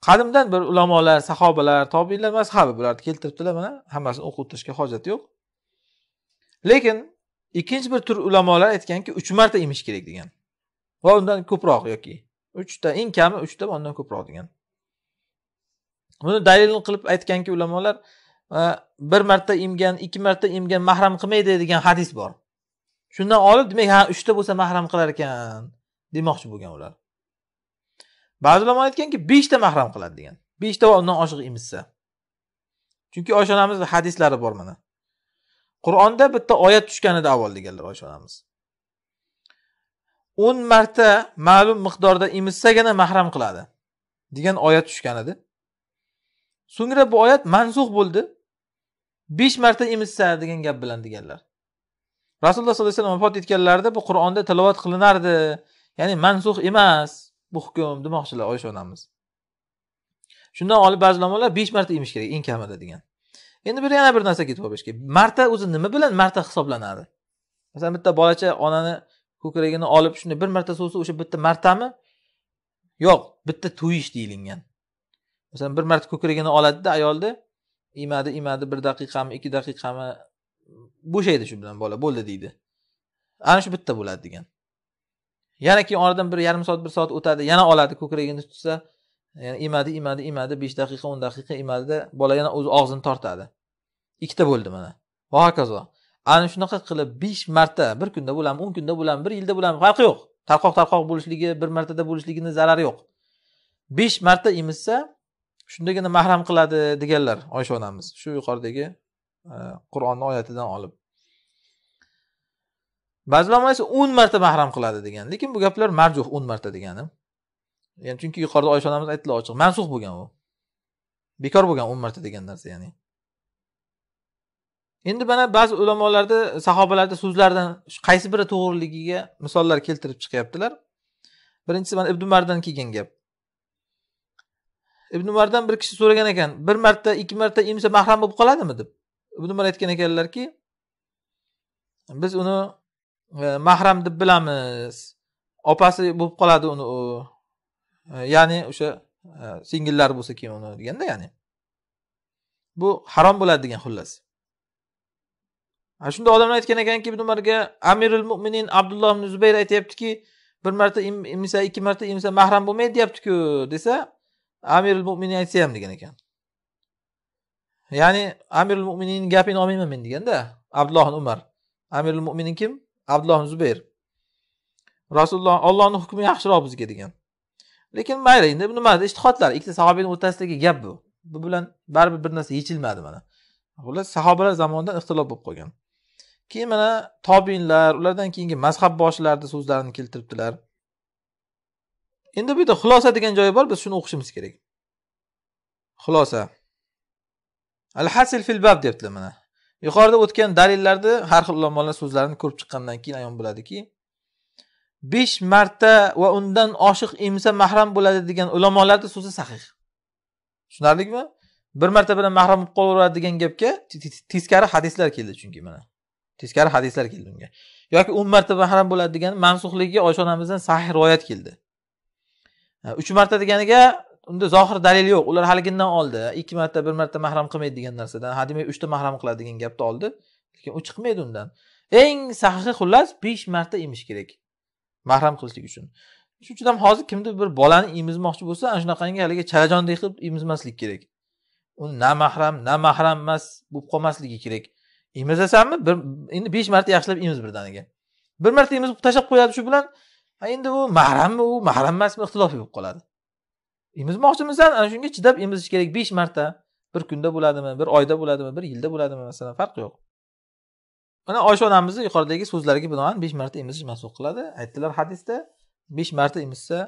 qadimdan bir ulamolar sahobalar tobiinlar mazhabi bularni keltiribdilar mana hammasini o'qib o'tirishga hojat yo'q lekin ikkinchi bir tur ulamolar aytganki uch marta emish kerak degan va undan ko'proq yoki uchta eng kami uchta va undan ko'proq degan buni dalil qilib aytganki ulamolar bir marta emgan ikki marta emgan mahram qilmaydi degan hadis bor shundan olib demak ha uchta bo'lsa mahram qilar ekan demoqchi bo'lgan ular ba'zi ulamo aytganki beshta mahram qiladi degan beshta va undan oshiq emizsa chunki oysha onamizni hadislari bor mana qur'onda bitta oyat tushgan edi avval deganlar oysha onamiz o'n marta ma'lum miqdorda emizsagina mahram qiladi degan oyat tushgan edi so'ngra bu oyat mansux bo'ldi besh marta emizsa degan gap bilan deganlar rasululloh sollallohu alayhi vasallam vafot etganlarida bu qur'onda tilovat qilinardi ya'ni mansux emas bu hukm demoqchilar oysha onamiz shundan olib ba'zi ulamolar besh marta yemish kerak eng kamida degan endi bu yerda yana bir narsa ketib qolish kerak marta o'zi nima bilan marta hisoblanadi masalan bitta bolacha onani ko'kragini olib shunday bir marta so'ysa o'sha bitta martami yo'q bitta to'yish deyilingan masalan bir marta ko'kragini oladida ayolni imadi imadi bir daqiqami ikki daqiqami bo'shaydi shu bilan bola bo'ldi deydi ana shu bitta bo'ladi degan yana keyin oradan bir yarim soat bir soat o'tadi yana oladi ko'kragini tutsa yana emadi emadi emadi besh daqiqa o'n daqiqa imadida bola yana o'zi og'zini tortadi ikkita bo'ldi mana va hokazo ana shunaqa qilib besh marta bir kunda bo'ladimi o'n kunda bo'ladimi bir yilda bo'ladimi farqi yo'q tarqoq tarqoq bo'lishligi bir martada bo'lishligini zarari yo'q besh marta emizsa shundagina mahram qiladi deganlar oysha onamiz shu yuqoridagi e, qur'onni oyatidan olib ba'zilar olma esa o'n marta mahram qiladi degan lekin bu gaplar marjuh o'n marta degani ya'ni chunki yuqorida oysha onamiz aytdilar ochiq mansux bo'lgan u bekor bo'lgan o'n marta degan narsa ya'ni endi mana ba'zi ulamolarda sahobalarni so'zlaridan qaysi biri to'g'riligiga misollar keltirib chiqyaptilar birinchisi mana ibn umardan kelgan gap ibn umardan bir kishi so'ragan ekan bir marta ikki marta emsa mahram bo'lib qoladimi deb ibn umar aytgan ekanlarki biz uni E, mahram deb bilamiz opasi bo'lib qoladi uni u e, ya'ni o'sha e, singillar bo'lsa keyin uni deganda ya'ni bu harom bo'ladi degan xullas ana shunda odamlar aytgan ekanki ibn umarga amirul mo'minin abdulloh ibn zubayr aytyaptiki bir marta imsa ikki marta imsa mahram bo'lmaydi deyaptiku desa amirul mo'minin aytsa ham degan ekan ya'ni amirul mo'minin gapini olmayman men deganda abdullohi umar amirul mo'minin kim abdulloh zubayr rasululloh ollohni hukmi yaxshiroq bizga degan lekin mayli endi nimada ishtihodlar ikkita sahobiyni o'rtasidagi gap bu bu bilan baribir bir narsa yechilmadi mana xullas sahobalar zamonida ixtilof bo'lib qolgan keyin mana tobinlar ulardan keyingi mazhab boshlari so'zlarini keltiribdilar endi bu yerda xulosa degan joyi bor biz shuni o'qishimiz kerak xulosa al hasil fil bab deyaptilar mana yuqorida o'tgan dalillarni har xil ulamolar so'zlarini ko'rib chiqqandan keyin ayon bo'ladiki besh marta va undan oshiq emsa mahram bo'ladi degan ulamolarni so'zi sahih tushunarlikmi bir marta bilan mahram bo'lib qolaveradi degan gapga teskari hadislar keldi chunki mana teskari hadislar keldi unga yoki o'n marta mahram bo'ladi degani mansuhligiga oysha onamizdan sahih rivoyat keldi uch marta deganiga unda zohir dalil yo'q ular haligindan oldi ikki marta bir marta mahram qilmaydi degan narsadan demak uchta mahram qiladi degan gapni oldi lekin u chiqmaydi undan eng sahihi xullas besh marta emish kerak mahram qilishlik uchun shuning uchun ham hozir kimdir bir bolani emizmoqchi bo'lsa ana shunaqangi haligi chalajondek qilib emizmaslik kerak uni na mahram na mahram emas bo'lib qolmasligi kerak emizasanmi bir endi besh marta yaxshilab emiz birdaniga bir marta emizib tashlab qo'yadi shu bilan endi u mahrammi u mahram emasmi ixtilofi bo'lib qoladi emizmoqchimisan ana shunga chidab emizish kerak besh marta bir kunda bo'ladimi bir oyda bo'ladimi bir yilda bo'ladimi masalan farqi yo'q mana oysha onamizni yuqoridagi so'zlariga binoan besh marta emizish mansub qiladi aytdilar hadisda besh marta emizsa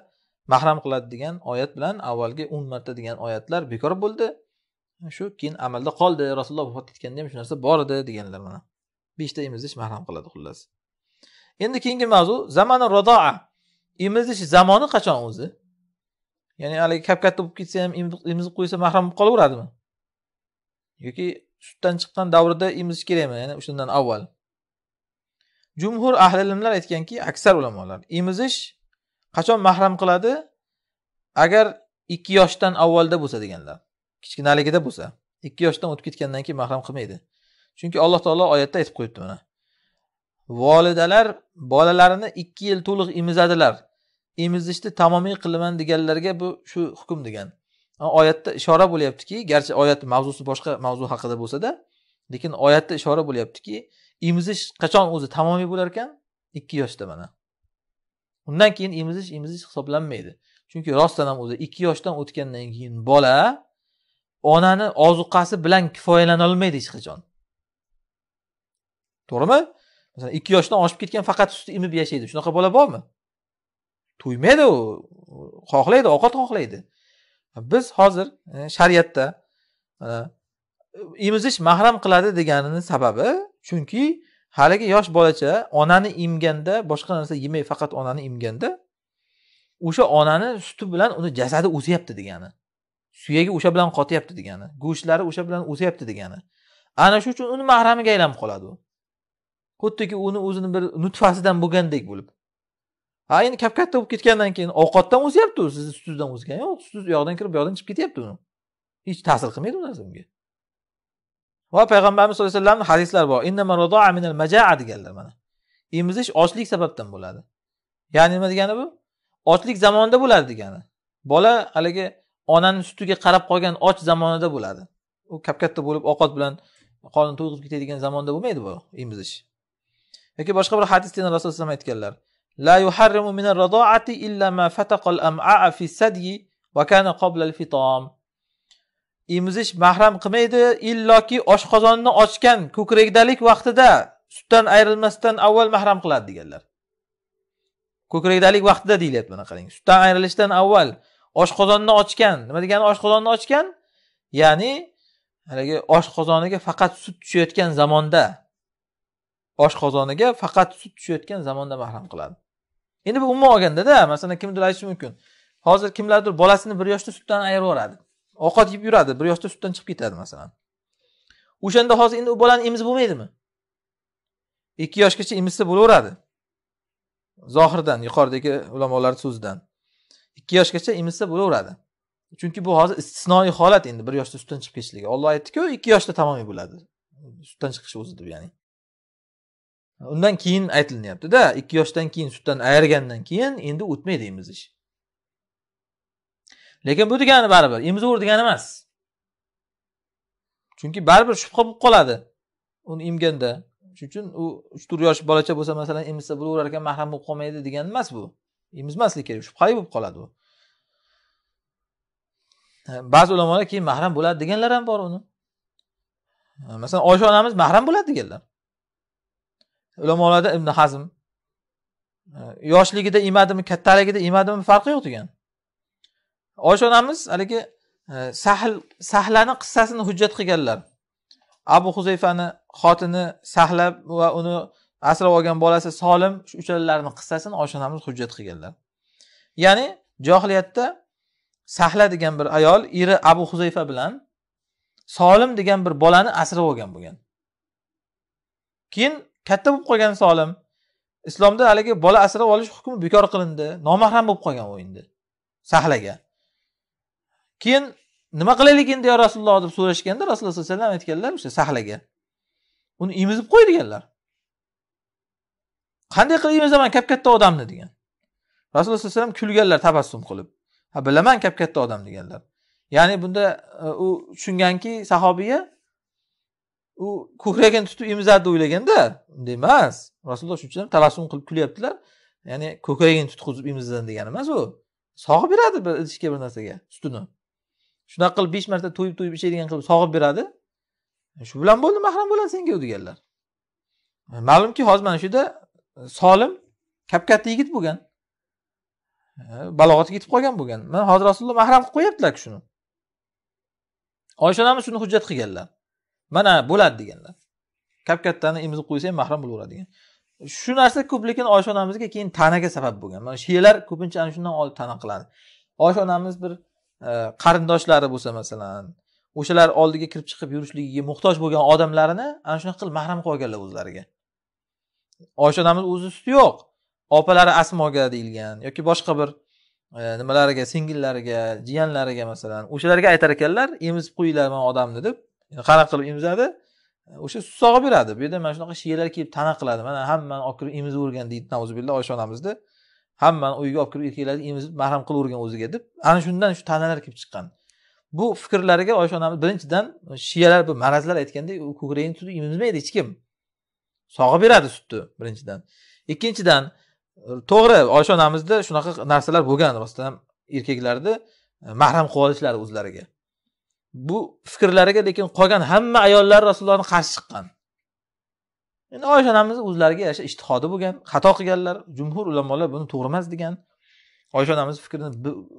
mahram qiladi degan oyat bilan avvalgi o'n marta degan oyatlar bekor bo'ldi shu keyin amalda qoldi rasululloh vafot etganda ham shu narsa bor edi deganlar mana beshta emizish mahram qiladi xullas endi keyingi mavzu zamani rodoa emizish zamoni qachon o'zi ya'ni haligi kap katta bo'lib ketsa ham emizib qo'ysa mahram bo'lib qolaveradimi yoki sutdan chiqqan davrida emizish kerakmi ya'ni o'shandan avval jumhur ahli ilmlar aytganki aksar ulamolar emizish qachon mahram qiladi agar ikki yoshdan avvalda bo'lsa deganlar kichkinaligida bo'lsa ikki yoshdan o'tib ketgandan keyin mahram qilmaydi chunki alloh taolo oyatda aytib qo'yibdi mana volidalar bolalarini ikki yil to'liq emizadilar emizishni tamomiy qilaman deganlarga bu shu hukm degan oyatda ishora bo'lyaptiki garchi oyat mavzusi boshqa mavzu haqida bo'lsada lekin oyatda ishora bo'lyaptiki emizish qachon o'zi tamomiy bo'lar ekan ikki yoshda mana undan keyin emizish emizish hisoblanmaydi chunki rostdan ham o'zi ikki yoshdan o'tgandan keyin bola onani ozuqasi bilan kifoyalanolmaydi hech qachon to'g'rimi masalan ikki yoshdan oshib ketgan faqat sutni emib yashaydi shunaqa bola bormi to'ymaydi u xohlaydi ovqat xohlaydi biz hozir e, shariatda emizish mahram qiladi deganini sababi chunki haligi yosh bolacha onani emganda boshqa narsa yemay faqat onani emganda o'sha onani suti bilan uni jasadi o'syapti degani suyagi o'sha bilan qotyapti degani go'shtlari o'sha bilan o'syapti degani ana shu uchun uni mahramiga aylanib qoladi u xuddiki uni o'zini bir nutfasidan bo'lgandek bo'lib a endi kap katta bo'lib ketgandan keyin ovqatdan o'zyapti u sizni sutingizdan o'zgan yo'q sutingiz u yoqdan kirib bu yoqdan chiqib ketyapti uni hech ta'sir qilmaydi u narsa unga va payg'ambarimiz sallallohu alayhi vasallamni hadislari bor innama radoa minal majaa deganlar mana emizish ochlik sababdan bo'ladi ya'ni nima degani bu ochlik zamonida bo'ladi degani bola haligi onani sutiga qarab qolgan och zamonida bo'ladi u kap katta bo'lib ovqat bilan qorni to'yg'izib ketadigan zamonda bo'lmaydi bu emizish yoki boshqa bir hadisda rasululloh alayhi vasallam aytganlar La yuharrimu من radoati illa ma فتق am'a fi الثدي وكان kana qabla al-fitam. Emizish mahram qilmaydi illoki oshqozonni ochgan ko'krakdalik vaqtida sutdan ayrilmasdan avval mahram qiladi deganlar. Ko'krakdalik vaqtida deyilyapti mana qarang. Sutdan ayrilishdan avval oshqozonni ochgan. Nima degani oshqozonni ochgan? Ya'ni haligi oshqozoniga faqat sut tushayotgan zamonda oshqozoniga faqat sut tushayotgan zamonda mahram qiladi endi bu umuman olgandada masalan kimdir aytishi mumkin hozir kimlardir bolasini bir yoshda sutdan ayirib yuboradi ovqat yeb yuradi bir yoshda sutdan chiqib ketadi masalan o'shanda hozir endi u bolani emizib bo'lmaydimi ikki yoshgacha emizsa bo'laveradi zohirdan yuqoridagi ulamolar so'zidan ikki yoshgacha emizsa bo'laveradi chunki bu hozir istisnoiy holat endi bir yoshda sutdan chiqib ketishligi olloh aytdiku ikki yoshda tamomiy bo'ladi sutdan chiqish o'zi deb ya'ni undan keyin aytilinyaptida ikki yoshdan keyin sutdan ayirgandan keyin endi o'tmaydi emizish lekin bu degani baribir emizaver degani emas chunki baribir shubha bo'lib qoladi uni emganda shuning uchun u uch to'rt yosh bolacha bo'lsa masalan emizsa bo'laverar ekan mahram bo'lib qolmaydi degani emas bu emizmaslik kerak shubhali bo'lib qoladi u ba'zi ulamolar keyin mahram bo'ladi deganlar ham bor uni masalan oysha onamiz mahram bo'ladi deganlar ulamolarda ibn hazm e, yoshligida emadimi kattaligida emadimi farqi yo'q degan oysha onamiz haligi e, sahl sahlani qissasini hujjat qilganlar abu huzayfani xotini sahla va uni asrab olgan bolasi solim shu uchalalarni qissasini oysha onamiz hujjat qilganlar ya'ni johiliyatda sahla degan bir ayol eri abu huzayfa bilan solim degan bir bolani asrab olgan bo'lgan keyin katta bo'lib qolgan solim islomda haligi bola asrab olish hukmi bekor qilindi nomahram bo'lib qolgan u endi sahlaga keyin nima qilaylik endi yo rasululloh deb so'rashganda rasululloh sallallohu alayhi vasallam aytganlar o'sha sahlaga uni emizib qo'y deganlar qanday qilib emizaman kap katta odamni degan rasululloh sallallohu alayhi vasallam kulganlar tabassum qilib ha bilaman kap katta odam deganlar ya'ni bunda e, u tushunganki sahobiya u ko'kragini tutib emizadi deb o'ylaganda unday emas rasululloh shuning uchun ham tabassum qilib kulyaptilar ya'ni ko'kragini tutqizib emizadi degani emas u sog'ib beradi bir idishga bir narsaga sutini shunaqa qilib besh marta to'yib to'yib ichadigan qilib sog'ib beradi e, shu bilan bo'ldi mahram bo'ladi senga u deganlar e, ma'lumki hozir mana shu yerda e, solim kap katta yigit bo'lgan balog'atga yetib qolgan bo'lgan mana hozir rasululloh mahram qilib qo'yaptilar shuni oysha onamiz shuni hujjat qilganlar mana bo'ladi deganlar kap kattani emizib qo'ysa ham mahram degan shu narsa ko'p lekin oysha onamizga keyin tanaga sabab bo'lgan mana shiyalar ko'pincha ana shundan olib tana qiladi oysha onamiz bir e, qarindoshlari bo'lsa masalan o'shalar oldiga kirib chiqib yurishligiga muhtoj bo'lgan odamlarini ana shunaqa qilib mahram qilib olganlar o'zlariga oysha onamiz o'zi suti yo'q opalari asmoga deyilgan yoki boshqa bir e, nimalariga singillariga jiyanlariga masalan o'shalarga aytar ekanlar emizib qo'yinglar mana odamni deb qanaqa qilib emizadi e, o'sha sut sog'ib beradi bu yerda mana shunaqa shiyalar kelib tana qiladi mana hammani olib kirib emizavergan deydi nauzubillah oysha onamizni hammani uyiga olib kirib erkaklarni emizib mahram qilavergan o'ziga deb ana shundan shu tanalar kelib chiqqan bu fikrlariga oysha onamiz birinchidan e, shiyalar bu marazlar aytgandek u ko'kragini tutib emizmaydi hech kim sog'ib beradi sutni birinchidan ikkinchidan e, to'g'ri oysha onamizda shunaqa narsalar bo'lgan rostdan ham erkaklarni mahram qilib olishlari o'zlariga bu fikrlariga lekin qolgan hamma ayollar rasulullohni qarshi chiqqan endi oysha onamiz o'zlariga yarasha ishtihodi bo'lgan xato qilganlar jumhur ulamolar buni to'g'ri emas degan oysha onamiz fikrini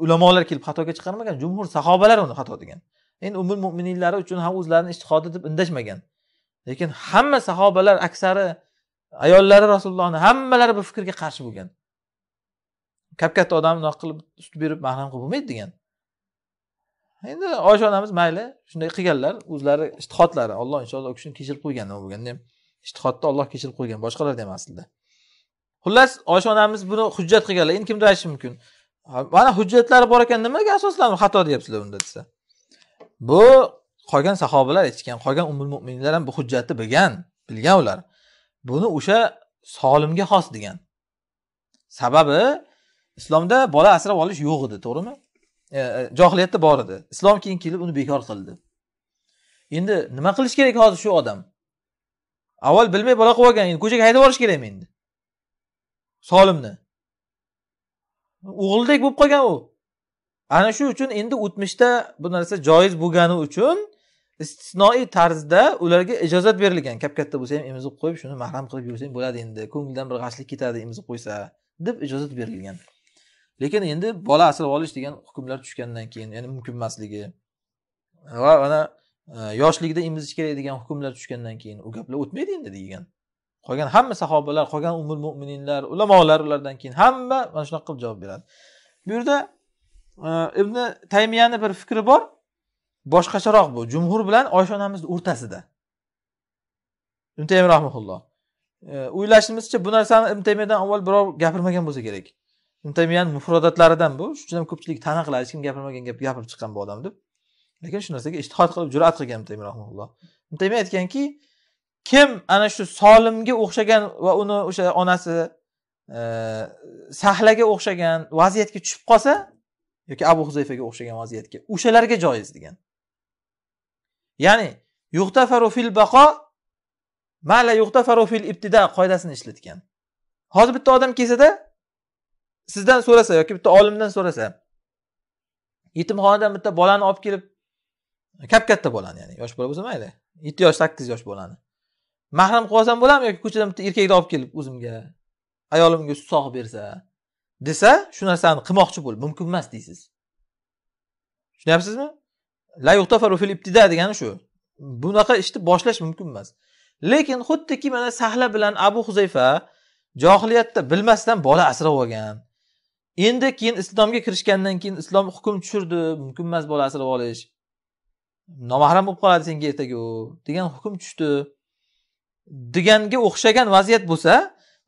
ulamolar kelib xatoga chiqarmagan jumhur sahobalar uni xato degan endi umr mo'mininlari uchun ham o'zlarini ishtihodi deb indashmagan lekin hamma sahobalar aksari ayollari rasulullohni hammalari bu fikrga qarshi bo'lgan kap katta odam unaqa qilib sut berib mahram qilib bo'lmaydi degan endi oysha onamiz mayli shunday qilganlar o'zlari ishtihotlari olloh inshaalloh u kishini kechirib qo'ygan nima bo'lganda ham ishtihodni olloh kechirib qo'ygan boshqalar ham aslida xullas oysha onamiz buni hujjat qilganlar endi kimdir aytishi mumkin mana hujjatlari bor ekan nimaga asoslanib xato deyapsizlar unda desa bu qolgan sahobalar aytishgan qolgan umul mo'minlar ham bu hujjatni bilgan bilgan ular buni o'sha solimga xos degan sababi islomda bola asrab olish yo'q edi to'g'rimi E, e, johiliyatda bor edi islom keyin kelib uni bekor qildi endi nima qilish kerak hozir shu odam avval bilmay bola qilib olgan endi ko'chaga haydab yuborish kerakmi endi solimni o'g'ildek bo'lib qolgan u ana shu uchun endi o'tmishda bu narsa joiz bo'lgani uchun istisnoiy tarzda ularga ijozat berilgan kap katta bo'lsa ham emizib qo'yib shuni mahram qilib yursang bo'ladi endi ko'nglidan bir g'ashlik ketadi emizib qo'ysa deb ijozat berilgan lekin endi bola asrab olish degan hukmlar tushgandan keyin ya'ni mumkin emasligi va mana e, yoshligida emizish kerak degan hukmlar tushgandan keyin u gaplar o'tmaydi endi degan qolgan hamma sahobalar qolgan umr mo'mininlar ulamolar ulardan keyin hamma mana shunaqa qilib javob beradi bu yerda e, ibn taymiyani bir fikri bor boshqacharoq bu jumhur bilan oysha onamizni o'rtasida ibn taymiy rahmulloh e, o'ylashimizcha bu narsani ibn taymiyadan avval birov gapirmagan bo'lsa kerak ibn mufrodatlaridan bu juda ko'pchilik tana qiladi hech kim gapirmagan gap gapirib chiqqan bu odam deb lekin shu narsaga ishtihod qilib jur'at qilgan ibn taymiy rahmaulloh ibn aytganki kim ana shu solimga o'xshagan va uni o'sha onasi e, sahlaga o'xshagan vaziyatga tushib qolsa yoki abu huzayfaga o'xshagan vaziyatga o'shalarga joiz degan ya'ni yuqtafaru fil baqo mala yuqtafaru fil ibtida qoidasini ishlatgan hozir bitta odam kelsada sizdan so'rasa yoki bitta olimdan so'rasa yetimxonadan bitta bolani olib kelib kap katta bolani ya'ni yosh bola bo'lsa mayli yetti yosh sakkiz yosh bolani mahram qilib olsam bo'ladimi yoki ko'chadan bitta erkakni olib kelib o'zimga ayolimga sut sog'ib bersa desa shu narsani qilmoqchi bo'l mumkin emas deysiz tushunyapsizmi la yuqtafaru fil ibtida degani shu bunaqa ishni boshlash mumkin emas lekin xuddiki mana sahla bilan abu huzayfa johiliyatda bilmasdan bola asrab olgan endi keyin islomga kirishgandan keyin islom hukm tushirdi mumkin emas bola asrab olish nomahram bo'lib qoladi senga ertaga u degan hukm tushdi deganga o'xshagan vaziyat bo'lsa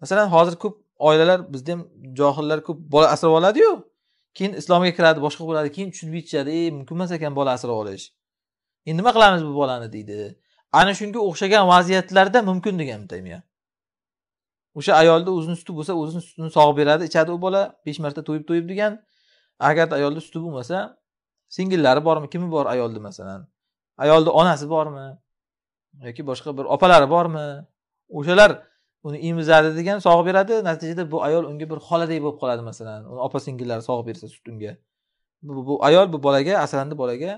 masalan hozir ko'p oilalar bizda ham johillar ko'p bola asrab oladiyu keyin islomga kiradi boshqa bo'ladi keyin tushunib yetishadi ey mumkin emas ekan bola asrab olish endi nima qilamiz bu bolani deydi ana shunga o'xshagan vaziyatlarda mumkin degan taymiya o'sha ayolni o'zini suti bo'lsa o'zini sutini sog'ib beradi ichadi u bola besh marta to'yib to'yib degan agar ayolni suti bo'lmasa singillari bormi kimi bor ayolni masalan ayolni onasi bormi yoki boshqa bir opalari bormi o'shalar uni emizadi degan sog'ib beradi natijada bu ayol unga bir xoladek bo'lib qoladi masalan uni opa singillari sog'ib bersa sut unga bu, bu ayol bu bolaga asalandi bolaga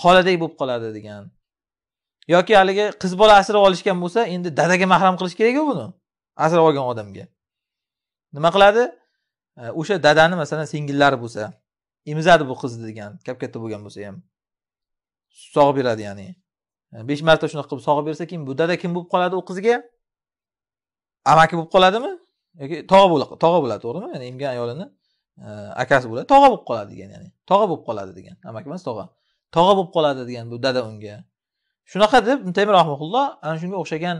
xoladek e, bo'lib qoladi degan yoki haligi qiz bola asrab olishgan bo'lsa endi dadaga mahram qilish kerakku buni asrab olgan odamga nima qiladi e, o'sha dadani masalan singillari bo'lsa emizadi bu qizni degan kap katta bo'lgan bo'lsa ham sog'ib beradi ya'ni e, besh marta shunaqa qilib sog'ib bersa keyin bu dada kim bo'lib qoladi u qizga amaki bo'lib qoladimi yoki tog'a tog'a bo'ladi to'g'rimi ya'ni emgan ayolini e, akasi bo'ladi tog'a bo'lib qoladi degan ya'ni tog'a bo'lib qoladi degan amaki emas tog'a tog'a bo'lib qoladi degan bu dada unga shunaqa deb ibn taymiy ana shunga o'xshagan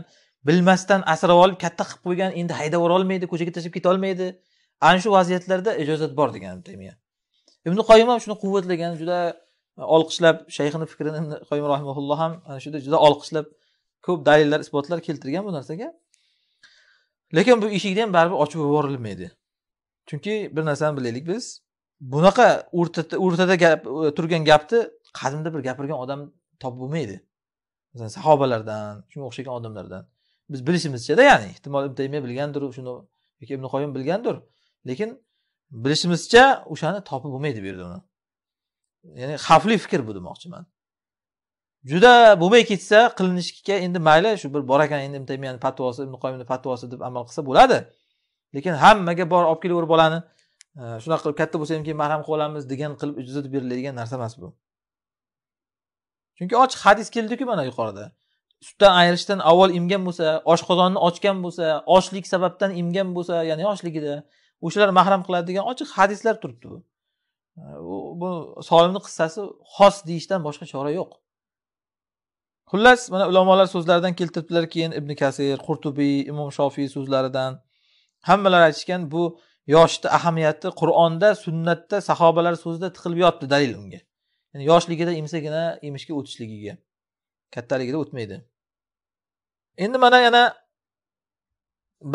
bilmasdan asrab olib katta qilib qo'ygan endi haydab olmaydi ko'chaga tashlab ketolmaydi ana shu vaziyatlarda ijozat bor degan ibn ibn qoyim ham shuni quvvatlagan juda olqishlab shayxini fikrini qoyim rahimaulloh ham ana shuda juda olqishlab ko'p dalillar isbotlar keltirgan bu narsaga lekin bu eshikni ham baribir ochib yuborilmaydi chunki bir narsani bilaylik biz bunaqa o'rtada o'rtada gap turgan gapni qadimda bir gapirgan odam topib bo'lmaydi masalan sahobalardan shunga o'xshagan odamlardan biz bilishimizchada ya'ni ehtimol ibn taymiya bilgandir shuni yoki ibn qoyim bilgandir lekin bilishimizcha o'shani topib bo'lmaydi bu yerda uni ya'ni xavfli fikr bu demoqchiman juda bo'lmay ketsa qilinishga endi mayli shu bir bor ekan endi ibn taymiyani fatvosi ibn qoyimni fatvosi deb amal qilsa bo'ladi lekin hammaga bor olib kelaver bolani e, shunaqa qilib katta bo'lsa ham keyin marham qilib olamiz degan qilib ijozat beriladigan narsa emas bu chunki ochiq hadis keldiku mana yuqorida sutdan ayirishdan avval emgan bo'lsa oshqozonni ochgan bo'lsa ochlik sababdan emgan bo'lsa ya'ni yoshligida o'shalar mahram qiladi degan ochiq hadislar turibdi bu bu solimni qissasi xos deyishdan boshqa chora yo'q xullas mana ulamolar so'zlaridan keltiribdilar keyin ibn kasir qurtubiy imom shofiy so'zlaridan hammalar aytishgan bu yoshni ahamiyati qur'onda sunnatda sahobalar so'zida tiqilib yotibdi dalil unga ya'ni yoshligida emsagina emishga o'tishligiga kattaligida o'tmaydi endi mana yana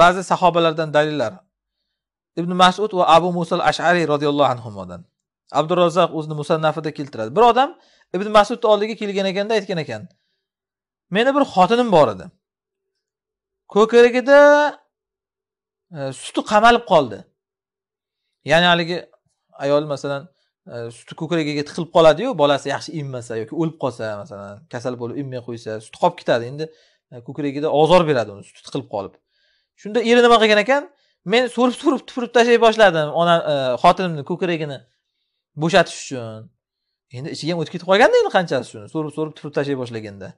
ba'zi sahobalardan dalillar ibn masud va abu musal ashariy roziyallohu anhudan abdurazzoq o'zini musannafida keltiradi bir odam ibn masudni oldiga kelgan ekanda aytgan ekan meni bir xotinim bor edi ko'kragida e, suti qamalib qoldi ya'ni haligi ayol masalan Э, suti ko'kragiga tiqilib qoladiyu bolasi yaxshi emmasa yoki o'lib qolsa masalan kasal bo'lib emmay qo'ysa suti qolib ketadi endi e, ko'kragida ozor beradi uni suti tiqilib qolib shunda eri nima qilgan ekan men so'rib so'rib tupurib tashlay boshladim ona e, xotinimni ko'kragini bo'shatish uchun endi ichiga ham o'tib ketib qolganda endi qanchasi shuni so'rib so'rib tupurib tashlay boshlaganda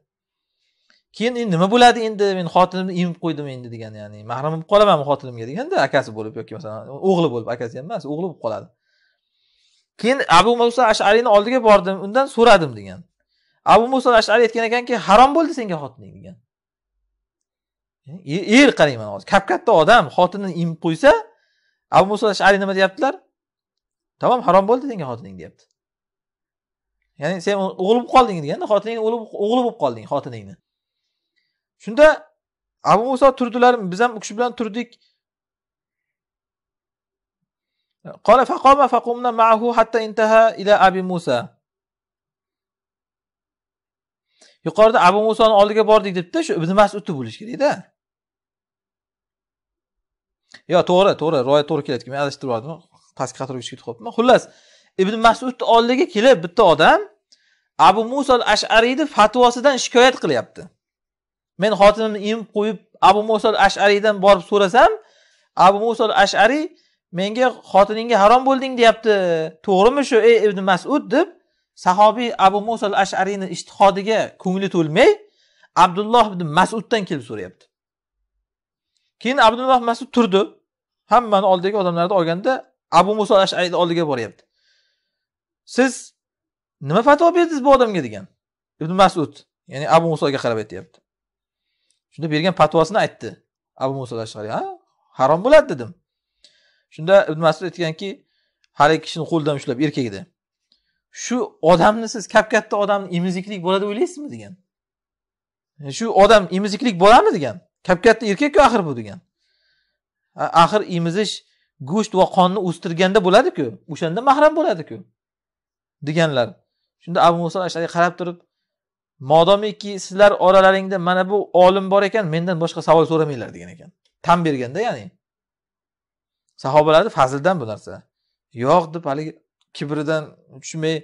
keyin endi nima bo'ladi endi men xotinimni emib qo'ydim endi degan ya'ni mahram bo'lib qolamanmi xotinimga deganda akasi bo'lib yoki masalan o'g'li bo'lib akasi ham emas o'g'li bo'lib qoladi keyin abu muso ashariyni oldiga bordim undan so'radim degan abu muso ashariy aytgan ekanki harom bo'ldi senga xotining degan er qarayman hozir kap katta odam xotinini imib qo'ysa abu muso ashariy nima deyaptilar tamom harom bo'ldi senga xotining deyapti ya'ni sen o'g'li bo'lib qolding deganda xotining o'g'li bo'lib qolding xotiningni shunda abu muso turdilar biz ham u kishi bilan turdik قال فقام فقمنا معه حتى انتهى إلى أبي موسى yuqorida abu musoni oldiga bordik debdi shu ibn masudni bo'lishi kerakda yo to'g'ri to'g'ri rivoyat to'g'ri kelyapti men adashtirib yubordim pastga qatorga tushib ketib qolibman xullas ibn masudni oldiga kelib bitta odam abu muso ashariyni fatvosidan shikoyat qilyapti men xotinimni emib qo'yib abu muso ashariydan borib so'rasam abu muso ashariy menga xotiningga harom bo'lding deyapti to'g'rimi shu ey ibn masud deb sahobiy abu muso al ashariyni ishtihodiga ko'ngli to'lmay abdulloh ibn masuddan kelib so'rayapti keyin abdulloh masud turdi hammani oldidagi odamlarni olganda abu muso al ashariyni oldiga boryapti siz nima fatvo berdingiz bu odamga degan ibn masud ya'ni abu musoga qarab aytyapti shunda bergan fatvosini aytdi abu muso al ashariy ha harom bo'ladi dedim shunda ibn masud aytganki har ikki kishini qo'lidan ushlab erkakda shu odamni siz kap katta odamni emiziklik bo'ladi o'ylaysizmi degan shu odam emiziklik bo'ladimi degan kap katta erkakku axir bu degan axir emizish go'sht va qonni o'stirganda bo'ladiku o'shanda mahram bo'ladiku deganlar shunda abu muso ashariy qarab turib modomiki sizlar oralaringda mana bu olim bor ekan mendan boshqa savol so'ramanglar degan ekan tan berganda ya'ni sahobalarni fazlidan bu narsa yo'q deb haligi kibridan tushmay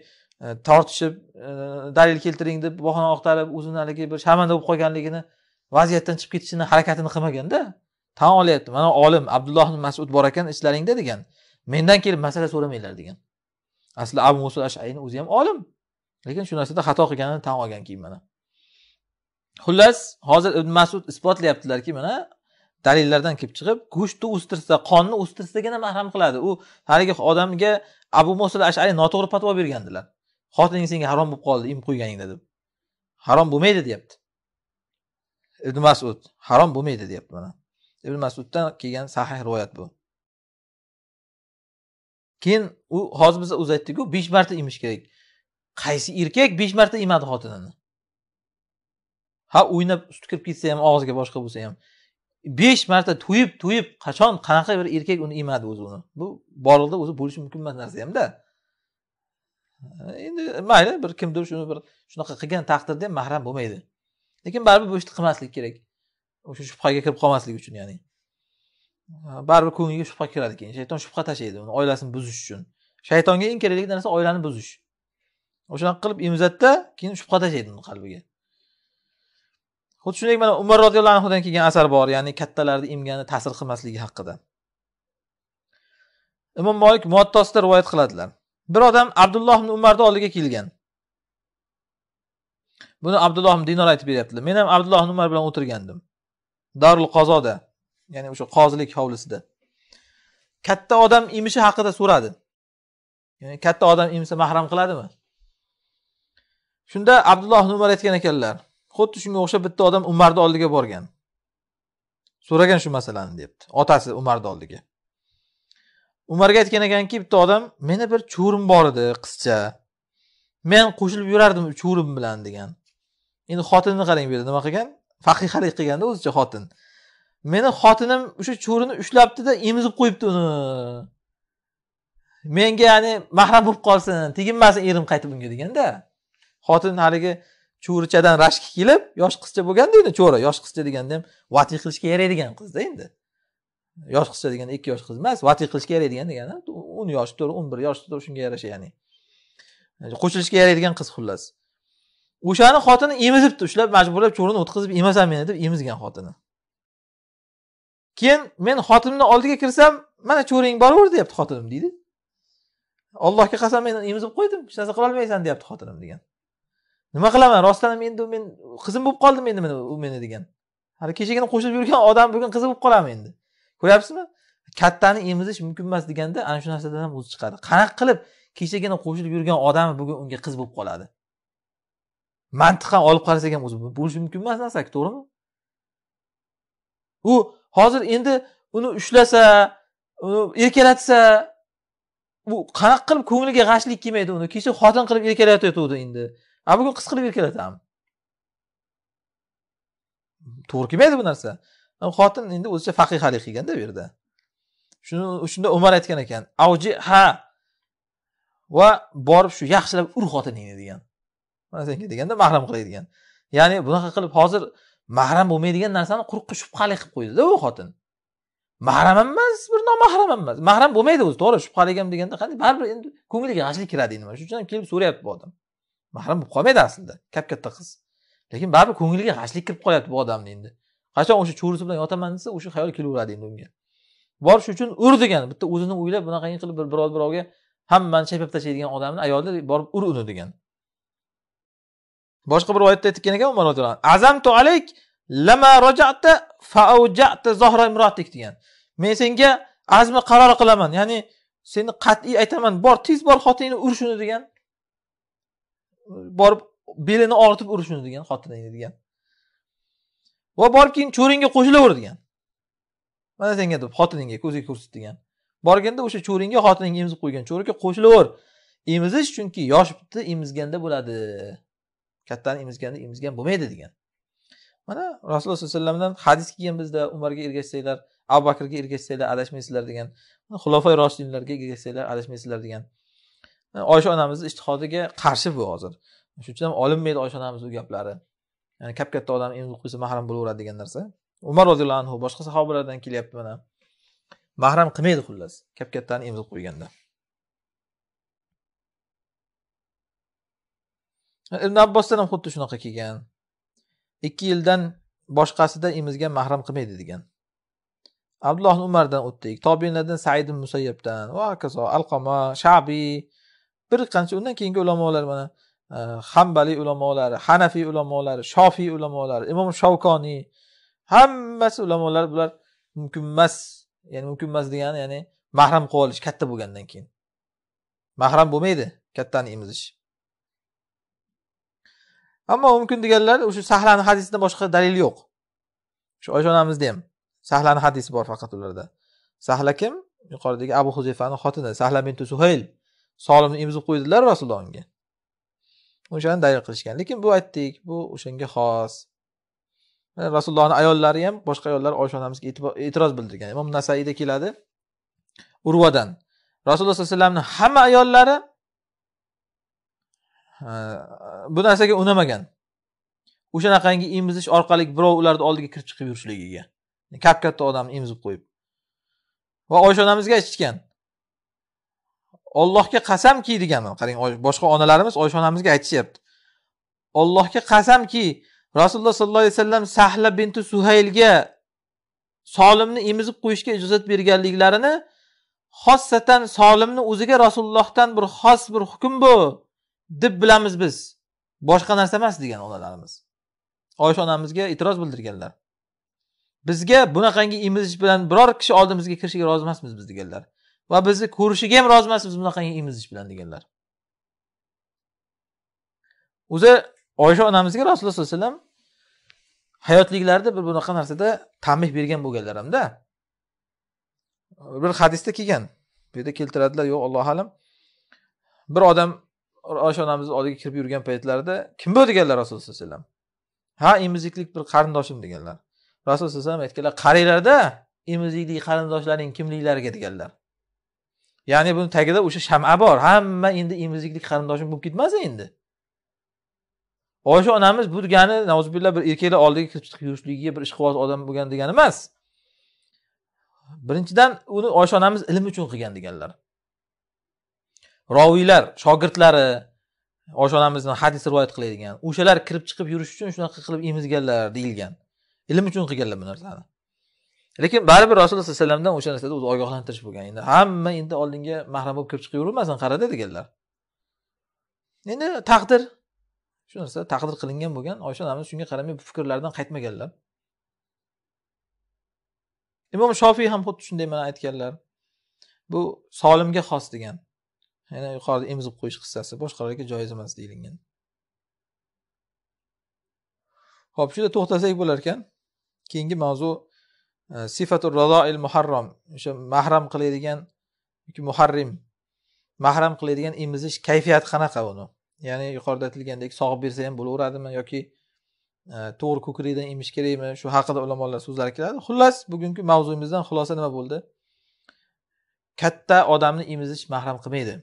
e, tortishib e, dalil keltiring deb bahona oqtarib o'zini haligi bir sharmanda bo'lib qolganligini vaziyatdan chiqib ketishini harakatini qilmaganda tan olyapti mana olim abdulloh masud bor ekan ichlaringda degan mendan kelib masala so'ramanglar degan asli abu musul ashayni o'zi ham olim lekin shu narsada xato qilganini tan olgan keyin mana xullas hozir ibn masud isbotlayaptilarki mana dalillardan kelib chiqib go'shtni o'stirsa qonni o'stirsagina mahram qiladi u haligi odamga abu musul ashariy noto'g'ri fatvo bergandilar xotining senga harom bo'lib qoldi im qo'yganingda deb harom bo'lmaydi deyapti ibn masud harom bo'lmaydi deyapti mana ibn masuddan kelgan sahih rivoyat bu keyin u hozir biz aytdikku besh marta imish kerak qaysi erkak besh marta emadi xotinini ha o'ynab suti kirib ketsa ham og'ziga boshqa bo'lsa ham besh marta to'yib to'yib qachon qanaqa bir erkak uni emadi o'zi uni bu borliqda o'zi bo'lishi mumkin emas narsa hamda endi mayli bir kimdir shuni bir shunaqa qilgan taqdirda ham mahram bo'lmaydi lekin baribir bu ishni qilmaslik kerak o'sha shubhaga kirib qolmaslik uchun ya'ni baribir ko'ngliga shubha kiradi keyin shayton shubha tashlaydi uni oilasini buzish uchun shaytonga eng kerakli narsa oilani buzish o'shanaqa qilib emizadida keyin shubha tashlaydi uni qalbiga xuddi shunday mana umar roziyallohu anhudan kelgan asar bor ya'ni kattalarni imgani ta'sir qilmasligi haqida imom molik muattosida rivoyat qiladilar bir odam abdulloh ibn umarni oldiga kelgan buni abdulloh ibn dinor aytib beryaptilar men ham abdulloh ibn umar bilan o'tirgandim darul qozoda ya'ni o'sha qozilik hovlisida katta odam imishi haqida so'radi ya'ni katta odam emsa mahram qiladimi shunda abdulloh ibn umar aytgan ekanlar xuddi shunga o'xshab bitta odam umarni oldiga borgan so'ragan shu masalani deyapti otasi umarni oldiga umarga aytgan ekanki bitta odam meni bir cho'rim bor edi qizcha men qo'shilib yurardim cho'rim bilan degan endi xotinini qarang bu yerda nima qilgan faqihalik qilganda o'zicha xotin meni xotinim o'sha churini ushlabdida emizib qo'yibdi uni menga ya'ni mahram bo'lib qolsin teginmasin erim qaytib unga deganda xotin haligi cho'richadan rashki kelib yosh qizcha bo'lgan deydi cho'ri yosh qizcha deganda ham vatiy qilishga yaraydigan qizda endi yosh qizcha deganda ikki yosh qiz emas vatiy qilishga yaraydigan degani o'n yosh to'rt o'n bir yosh shunga yarasha ya'ni qo'shilishga yaraydigan qiz xullas o'shani xotini emizibdi ushlab majburlab cho'rini o'tkazib emasan meni deb emizgan xotini keyin men xotinimni oldiga kirsam mana cho'ring boraver deyapti xotinim deydi allohga qasam men emizib qo'ydim hech narsa qilolmaysan deyapti xotinim degan nima qilaman rostdan ham endi men qizim bo'lib qoldim endi mana u meni degan hali kechagina qo'shilib yurgan odam bugun qizi bo'lib qolaman endi ko'ryapsizmi kattani emizish mumkin emas deganda ana shu narsadan ham o'zi chiqadi qanaqa qilib kechagina qo'shilib yurgan odami bugun unga qiz bo'lib qoladi mantiqan olib qarasak ham o'zi bo'lishi mumkin emas narsa to'g'rimi u hozir endi uni ushlasa uni erkalatsa u qanaqa qilib ko'ngliga g'ashlik kelmaydi uni kecha xotin qilib erkalatayotgandi endi a bugun qilib keladimi to'g'ri kelmaydi bu narsa xotin endi o'zicha faqihalik qilganda bu yerda shunda umar aytgan ekan avji ha va borib shu yaxshilab ur xotiningni degan mana senga deganda mahram qilay degan ya'ni bunaqa qilib hozir mahram bo'lmaydigan narsani quruqqa shubhali qilib qo'ydida u xotin mahram ham emas bir nomahram ham emas mahram bo'lmaydi o'zi to'g'ri shubhali ham deganda qanday baribir endi ko'ngliga g'ashlik kiradi endi mana shuning uchun ham kelib so'rayapti bu odam mahram bo'lib qolmaydi aslida kap katta qiz lekin baribir ko'ngliga g'ashlik kirib qolyapti bu odamni endi qachon o'sha cho'risi bilan yotaman desa o'sha xayol kelaveradi endi unga borish uchun ur degan bitta o'zini o'ylab bunaqangi qilib bir birov birovga hammani shapab tashlaydigan odamni ayolni borib ur uni degan boshqa bir oyatda aytgan ekan umar roziyallohu azamtu alayk lama rojata faujata zohra imrotik degan men senga azmi qaror qilaman ya'ni seni qat'iy aytaman bor tez bor xotiningni ur shuni degan borib belini og'ritib urishini degan xotiningni degan va borib keyin cho'ringga qo'shilaver degan mana senga deb xotiningga ko'ziga ko'rsat degan borganda o'sha cho'ringga xotiningga emizib qo'ygan cho'riga qo'shilaver emizish chunki yosh bitta emizganda bo'ladi kattani emizganda emizgan bo'lmaydi degan mana rasululloh sallallohu alayhi vasallamdan hadis kelgan bizda umarga ergashsanglar abu bakrga ergashsanglar adashmaysizlar degan xulofay roshidinlarga ergashsanglar adashmaysizlar degan oysha onamizni ishtihodiga qarshi bu hozir shuning uchun ham olinmaydi oysha onamizni u gaplari ya'ni kap katta odam endi qo'ysa mahram bo'laveradi degan narsa umar roziyallohu anhu boshqa sahobalardan kelyapti mana mahram qilmaydi xullas kap kattani emizib qo'yganda ibn abbosdan ham xuddi shunaqa kelgan ikki yildan boshqasida emizgan mahram qilmaydi degan abdulloh umardan o'tdik tobinlardan said musayyabdan va hokazo alqoma shabiy bir qancha undan keyingi ulamolar mana e, hambaliy ulamolari hanafiy ulamolari shofiy ulamolari imom shavkoniy hammasi ulamolar bular mumkin emas ya'ni mumkin emas degani ya'ni mahram qilib olish katta bo'lgandan keyin mahram bo'lmaydi kattani emizish ammo mumkin deganlar o'sha sahlani hadisidan boshqa dalil yo'q shu oysha onamizda ham sahlani hadisi bor faqat ularda sahla kim yuqoridagi abu huzayfani xotini sahla bintu suhayl solimni emizib qo'ydilar rasululloh unga o'shani dalil qilishgan lekin bu aytdik bu o'shanga xos rasulullohni ayollari ham boshqa ayollar oysha onamizga e'tiroz bildirgan imom nasaiyda keladi urvadan rasululloh sallallohu alayhi vasallamni hamma ayollari bu narsaga unamagan o'shanaqangi emizish orqali birov ularni oldiga kirib chiqib yurishligiga kap katta odamni emizib qo'yib va oysha onamizga aytishgan ollohga qasamki deganman qarang boshqa onalarimiz oysha onamizga aytishyapti ollohga qasamki rasululloh sollallohu alayhi vasallam sahla binti suhaylga solimni emizib qo'yishga ijozat berganliklarini xossatan solimni o'ziga rasulullohdan bir xos bir hukm bu deb bilamiz biz boshqa narsa emas degan onalarimiz oysha onamizga e'tiroz bildirganlar bizga bunaqangi emizish bilan biror kishi oldimizga kirishiga rozi emasmiz biz deganlar va bizni ko'rishiga ham rozi emasmiz bunaqa emizish ish bilan deganlar o'zi oysha onamizga rasululloh sollallohu alayhi vasallam hayotliklarida bir bunaqa narsada tanbeh bergan bo'lganlar hamda bir hadisda kelgan bu yerda keltiradilar yo'q allohu alam bir odam oysha onamizni oldiga kirib yurgan paytlarida kim bu deganlar rasululloh sallallohu alayhi vasallam ha emizliklik bir qarindoshim deganlar rasululloh sallallohu alayhi vasallam aytganlar qaranglarda emiziklik qarindoshlaring kimliklariga deganlar ya'ni buni tagida o'sha shama bor hamma endi emiziklik qarindoshim bo'lib ketmasin endi oysha onamiz bu degani nazubillah bir erkaklar oldiga kirib chiqib yurishligiga bir ishqiboz odam bo'lgan degani emas birinchidan uni oysha onamiz ilm uchun qilgan deganlar roviylar shogirdlari oysha onamizdan hadis rivoyat qiladigan o'shalar kirib chiqib yurish uchun shunaqa qilib emizganlar deyilgan ilm uchun qilganlar bu narsani lekin baribir rasululloh sallallohu alayhi vasallamdan o'sha narsada o'zi ogohlantirish bo'lgan endi hamma endi oldinga mahram bo'lib kirib chiqavermasin qarada deganlar endi taqdir shu narsa taqdir qilingan bo'lgan oysha onamiz shunga qaramay bu fikrlardan qaytmaganlar imom shofiy ham xuddi shunday mana aytganlar bu solimga xos degan yana yuqorida emizib qo'yish qissasi boshqalarga joiz emas deyilgan ho'p shu yerda to'xtasak ekan keyingi mavzu sifatul radoil muharrom o'sha mahram qiladigan yoki muharrim mahram qiladigan emizish kayfiyati qanaqa uni ya'ni yuqorida aytilgandek sog'ib bersa ham bo'laveradimi yoki to'g'ri ko'krikdan emish kerakmi shu haqida ulamolar so'zlari keladi xullas bugungi mavzuyimizdan xulosa nima bo'ldi katta odamni emizish mahram qilmaydi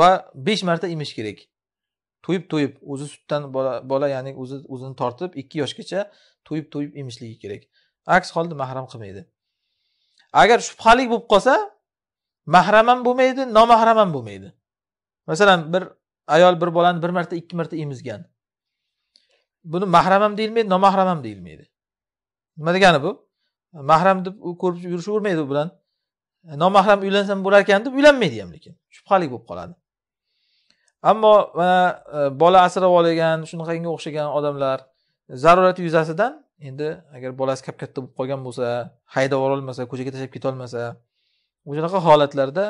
va besh marta emish kerak to'yib to'yib o'zi sutdan bola, bola ya'ni o'zi o'zini tortib ikki yoshgacha to'yib to'yib emishligi kerak aks holda mahram qilmaydi agar shubhali bo'lib qolsa mahram ham bo'lmaydi nomahram ham bo'lmaydi masalan bir ayol bir bolani bir marta ikki marta emizgan buni mahram ham deyilmaydi nomahram ham deyilmaydi nima degani bu mahram deb u ko'rib yurishavermaydi u bilan nomahram uylansam bo'larkan deb uylanmaydi ham lekin shubhali bo'lib qoladi ammo mana e, bola asrab olgan shunaqanga o'xshagan odamlar zarurati yuzasidan endi agar bolasi kap katta bo'lib qolgan bo'lsa haydab ololmasa ko'chaga tashlab ketolmasa o'shanaqa holatlarda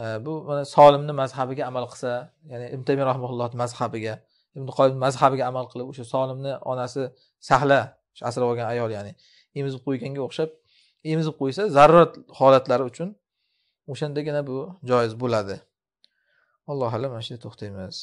e, bu mana solimni mazhabiga amal qilsa ya'ni imtamiy rahmaullohni mazhabiga ibn qoyim mazhabiga amal qilib o'sha solimni onasi sahla asrab olgan ayol ya'ni emizib qo'yganga o'xshab emizib qo'ysa zarurat holatlari uchun o'shandagina bu joiz bo'ladi allohu alam mana shu yerda to'xtaymiz